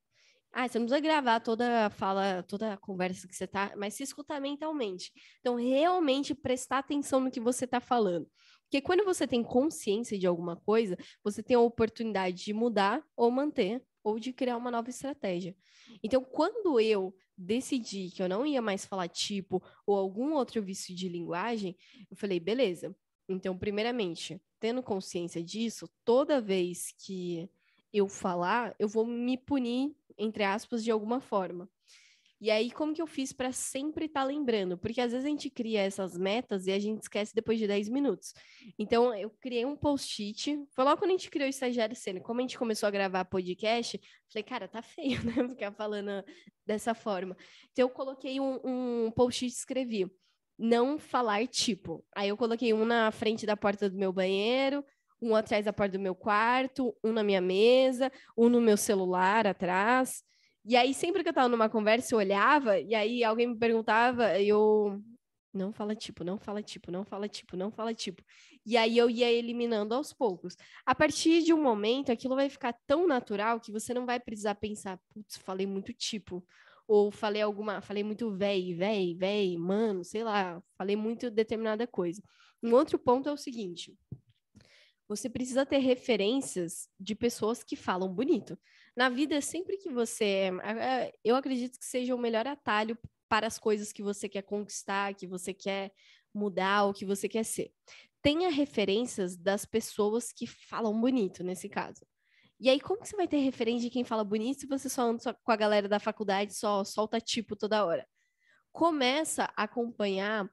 Ah, você não precisa gravar toda a fala, toda a conversa que você está. mas se escutar mentalmente. Então, realmente prestar atenção no que você está falando. Porque quando você tem consciência de alguma coisa, você tem a oportunidade de mudar ou manter, ou de criar uma nova estratégia. Então, quando eu decidi que eu não ia mais falar tipo ou algum outro vício de linguagem, eu falei, beleza, então, primeiramente, tendo consciência disso, toda vez que eu falar, eu vou me punir, entre aspas, de alguma forma. E aí, como que eu fiz para sempre estar tá lembrando? Porque às vezes a gente cria essas metas e a gente esquece depois de 10 minutos. Então, eu criei um post-it. Foi logo quando a gente criou o Estagiário Cena. Como a gente começou a gravar podcast, falei, cara, tá feio, né? Ficar falando dessa forma. Então, eu coloquei um, um post-it e escrevi não falar tipo. Aí eu coloquei um na frente da porta do meu banheiro, um atrás da porta do meu quarto, um na minha mesa, um no meu celular atrás. E aí, sempre que eu tava numa conversa, eu olhava, e aí alguém me perguntava, eu. Não fala tipo, não fala tipo, não fala tipo, não fala tipo. E aí eu ia eliminando aos poucos. A partir de um momento, aquilo vai ficar tão natural que você não vai precisar pensar, putz, falei muito tipo ou falei alguma, falei muito véi, véi, véi, mano, sei lá, falei muito determinada coisa. Um outro ponto é o seguinte: você precisa ter referências de pessoas que falam bonito. Na vida, sempre que você. É, eu acredito que seja o melhor atalho para as coisas que você quer conquistar, que você quer mudar, o que você quer ser. Tenha referências das pessoas que falam bonito, nesse caso. E aí, como que você vai ter referência de quem fala bonito se você só anda só com a galera da faculdade, só solta tipo toda hora? Começa a acompanhar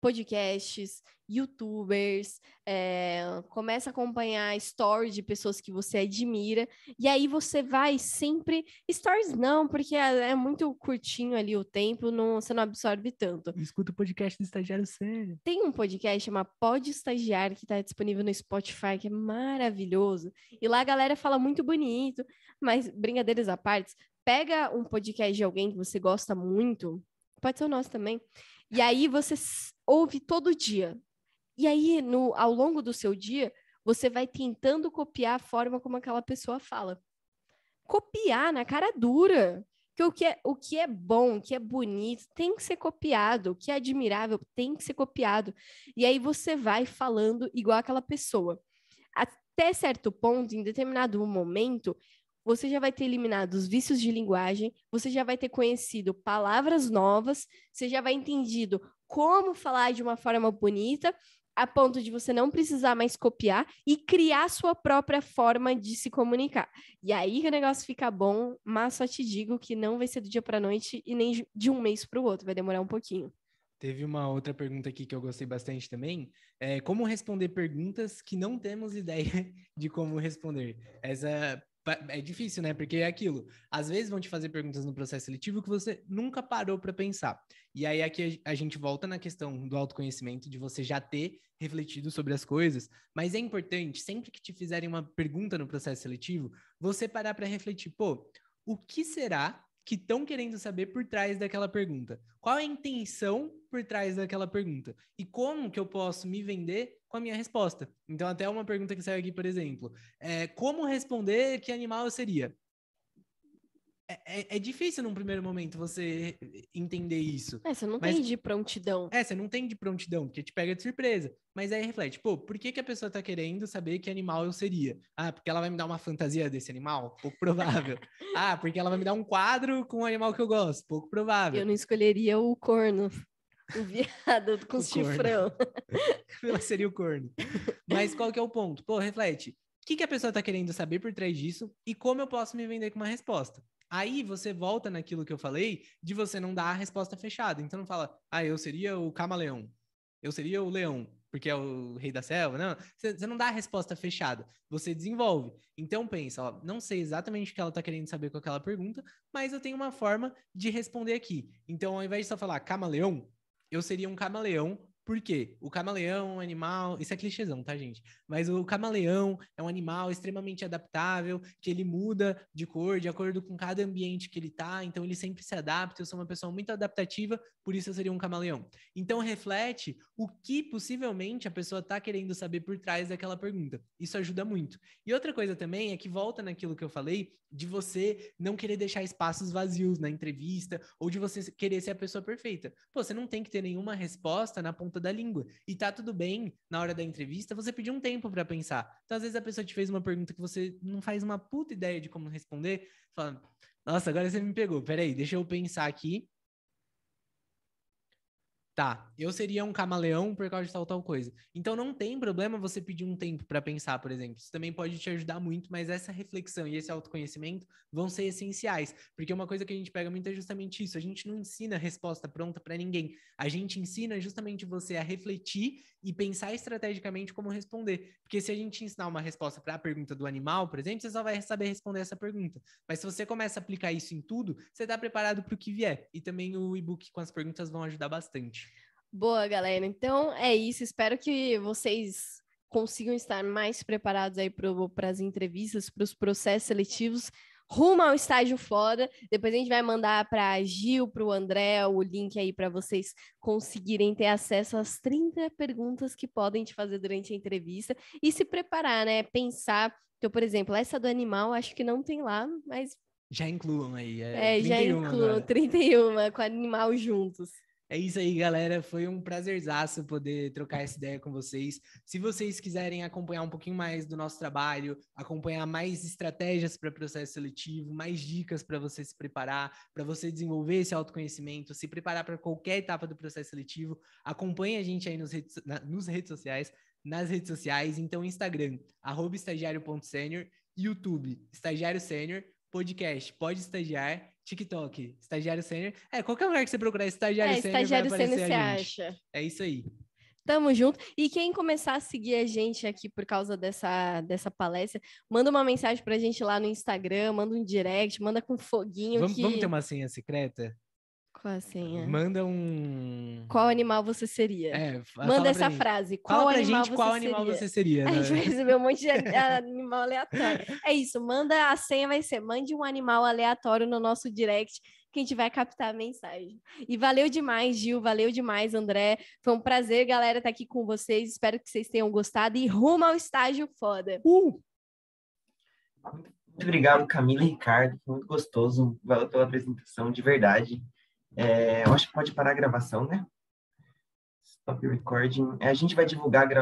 podcasts, youtubers, é, começa a acompanhar stories de pessoas que você admira, e aí você vai sempre. Stories não, porque é, é muito curtinho ali o tempo, não, você não absorve tanto. Escuta o podcast do Estagiário Sério. Tem um podcast chamado Pode Estagiário que está disponível no Spotify, que é maravilhoso, e lá a galera fala muito bonito, mas brincadeiras à parte. Pega um podcast de alguém que você gosta muito, pode ser o nosso também, e aí você ouve todo dia. E aí, no, ao longo do seu dia, você vai tentando copiar a forma como aquela pessoa fala. Copiar na cara dura. Que o, que é, o que é bom, o que é bonito, tem que ser copiado. O que é admirável, tem que ser copiado. E aí você vai falando igual aquela pessoa. Até certo ponto, em determinado momento, você já vai ter eliminado os vícios de linguagem, você já vai ter conhecido palavras novas, você já vai entendido como falar de uma forma bonita, a ponto de você não precisar mais copiar e criar sua própria forma de se comunicar. E aí que o negócio fica bom, mas só te digo que não vai ser do dia para noite e nem de um mês para o outro, vai demorar um pouquinho. Teve uma outra pergunta aqui que eu gostei bastante também. É, como responder perguntas que não temos ideia de como responder? Essa é difícil, né? Porque é aquilo. Às vezes vão te fazer perguntas no processo seletivo que você nunca parou para pensar. E aí aqui a gente volta na questão do autoconhecimento, de você já ter refletido sobre as coisas, mas é importante, sempre que te fizerem uma pergunta no processo seletivo, você parar para refletir, pô, o que será que estão querendo saber por trás daquela pergunta. Qual é a intenção por trás daquela pergunta? E como que eu posso me vender com a minha resposta? Então, até uma pergunta que saiu aqui, por exemplo, é, como responder que animal eu seria? É, é, é, difícil num primeiro momento você entender isso. É, você não mas... tem de prontidão. É, você não tem de prontidão, porque te pega de surpresa. Mas aí reflete, pô, por que, que a pessoa tá querendo saber que animal eu seria? Ah, porque ela vai me dar uma fantasia desse animal? Pouco provável. ah, porque ela vai me dar um quadro com um animal que eu gosto? Pouco provável. Eu não escolheria o corno. O viado com o chifrão. ela seria o corno. Mas qual que é o ponto? Pô, reflete. O que, que a pessoa tá querendo saber por trás disso e como eu posso me vender com uma resposta? Aí você volta naquilo que eu falei de você não dar a resposta fechada. Então não fala, ah, eu seria o camaleão. Eu seria o leão, porque é o rei da selva. Não, você não dá a resposta fechada. Você desenvolve. Então pensa, ó, não sei exatamente o que ela está querendo saber com aquela pergunta, mas eu tenho uma forma de responder aqui. Então ao invés de só falar camaleão, eu seria um camaleão por quê? O camaleão é um animal, isso é clichêzão, tá, gente? Mas o camaleão é um animal extremamente adaptável, que ele muda de cor de acordo com cada ambiente que ele tá, então ele sempre se adapta. Eu sou uma pessoa muito adaptativa, por isso eu seria um camaleão. Então reflete o que possivelmente a pessoa tá querendo saber por trás daquela pergunta. Isso ajuda muito. E outra coisa também é que volta naquilo que eu falei de você não querer deixar espaços vazios na entrevista ou de você querer ser a pessoa perfeita. Pô, você não tem que ter nenhuma resposta na ponta da língua. E tá tudo bem, na hora da entrevista, você pedir um tempo para pensar. Então, às vezes, a pessoa te fez uma pergunta que você não faz uma puta ideia de como responder, fala, nossa, agora você me pegou, peraí, deixa eu pensar aqui tá, eu seria um camaleão por causa de tal tal coisa. Então não tem problema você pedir um tempo para pensar, por exemplo. Isso também pode te ajudar muito, mas essa reflexão e esse autoconhecimento vão ser essenciais, porque uma coisa que a gente pega muito é justamente isso. A gente não ensina resposta pronta para ninguém. A gente ensina justamente você a refletir e pensar estrategicamente como responder. Porque se a gente ensinar uma resposta para a pergunta do animal, por exemplo, você só vai saber responder essa pergunta. Mas se você começa a aplicar isso em tudo, você está preparado para o que vier. E também o e-book com as perguntas vão ajudar bastante. Boa, galera. Então é isso. Espero que vocês consigam estar mais preparados aí para as entrevistas, para os processos seletivos, rumo ao estágio fora. Depois a gente vai mandar para a Gil, para o André, o link aí para vocês conseguirem ter acesso às 30 perguntas que podem te fazer durante a entrevista e se preparar, né? Pensar. Então, por exemplo, essa do animal acho que não tem lá, mas. Já incluam aí. É, é já incluam agora. 31 com animal juntos. É isso aí, galera. Foi um prazerzaço poder trocar essa ideia com vocês. Se vocês quiserem acompanhar um pouquinho mais do nosso trabalho, acompanhar mais estratégias para processo seletivo, mais dicas para você se preparar, para você desenvolver esse autoconhecimento, se preparar para qualquer etapa do processo seletivo, acompanhe a gente aí nos redes, na, nos redes sociais, nas redes sociais, então Instagram, arroba estagiário.sênior, YouTube, estagiário sênior, podcast, pode estagiar TikTok, estagiário sênior. É, qualquer lugar que você procurar estagiário é, sênior estagiário sênior, você Acha. É isso aí. Tamo junto. E quem começar a seguir a gente aqui por causa dessa, dessa palestra, manda uma mensagem pra gente lá no Instagram, manda um direct, manda com foguinho. Vamos, que... vamos ter uma senha secreta? Qual a senha? Manda um. Qual animal você seria? É, Manda essa frase. Qual fala animal gente qual animal você seria. Né? A gente vai receber um monte de animal aleatório. É isso, manda a senha, vai ser: mande um animal aleatório no nosso direct. Quem tiver captar a mensagem. E valeu demais, Gil. Valeu demais, André. Foi um prazer, galera, estar aqui com vocês. Espero que vocês tenham gostado. E rumo ao estágio foda. Uh! Muito obrigado, Camila e Ricardo. Foi muito gostoso. Valeu pela apresentação, de verdade. É, eu acho que pode parar a gravação, né? Stop recording. É, a gente vai divulgar a gravação.